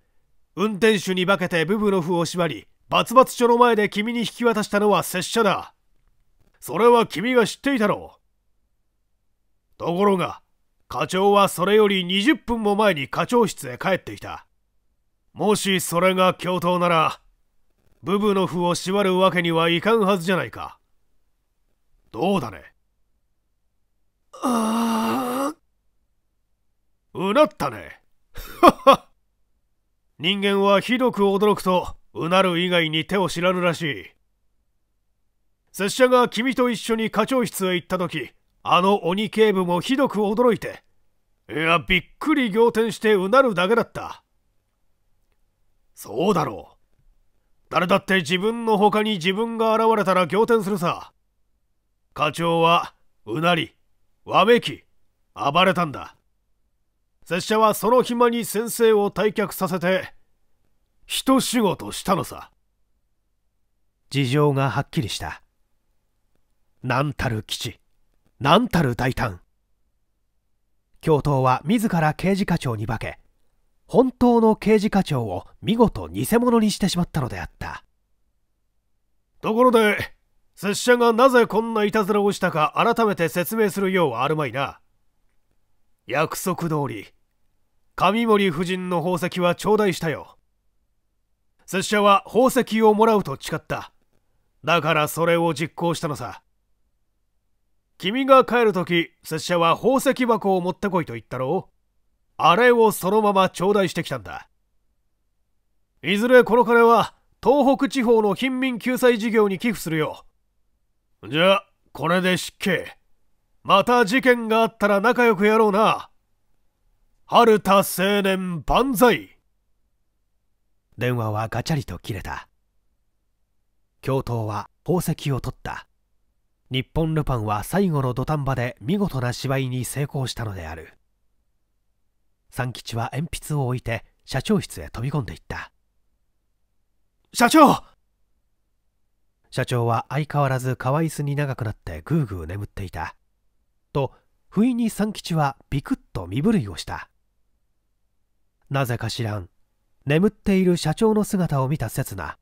運転手に化けてブブロフを縛りバツ所の前で君に引き渡したのは拙者だそれは君が知っていたろうところが課長はそれより20分も前に課長室へ帰っていたもしそれが教頭ならブブの符を縛るわけにはいかんはずじゃないか。どうだねああ。うなったね。<laughs> 人間はひどく驚くと、うなる以外に手を知らぬらしい。拙者が君と一緒に課長室へ行った時、あの鬼警部もひどく驚いて、いや、びっくり仰天してうなるだけだった。そうだろう。誰だって自分の他に自分が現れたら仰天するさ。課長は、うなり、わめき、暴れたんだ。拙者はその暇に先生を退却させて、一仕事したのさ。事情がはっきりした。何たる基地、何たる大胆。教頭は自ら刑事課長に化け、本当の刑事課長を見事偽物にしてしまったのであったところで拙者がなぜこんないたずらをしたか改めて説明するようあるまいな約束通り上森夫人の宝石は頂戴したよ拙者は宝石をもらうと誓っただからそれを実行したのさ君が帰るとき拙者は宝石箱を持ってこいと言ったろうあれをそのまま頂戴してきたんだいずれこの金は東北地方の貧民救済事業に寄付するよじゃあこれで失敬また事件があったら仲良くやろうな春田青年万歳電話はガチャリと切れた教頭は宝石を取った日本ルパンは最後の土壇場で見事な芝居に成功したのである三吉は鉛筆を置いて社長室へ飛び込んでいった社長社長は相変わらず可愛すに長くなってぐうぐう眠っていたと不意に三吉はビクッと身震いをしたなぜか知らん眠っている社長の姿を見た刹那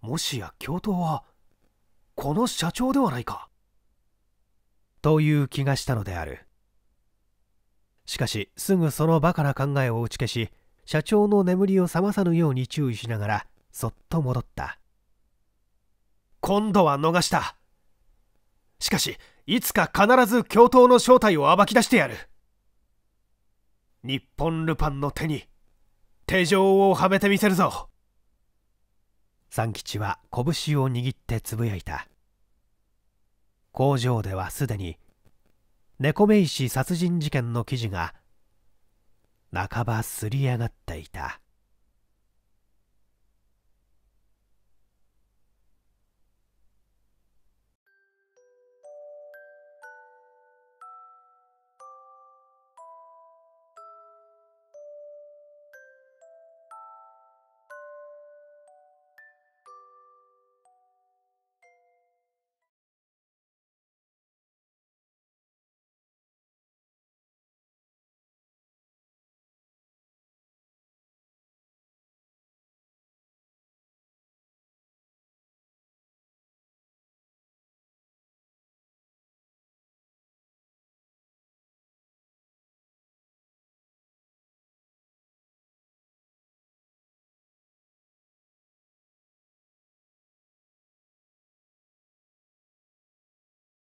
もしや教頭はこの社長ではないかという気がしたのであるしかしすぐそのバカな考えを打ち消し社長の眠りを覚まさぬように注意しながらそっと戻った今度は逃したしかしいつか必ず教頭の正体を暴き出してやる日本ルパンの手に手錠をはめてみせるぞ三吉は拳を握ってつぶやいた工場ではすでに猫目石殺人事件の記事が半ばすり上がっていた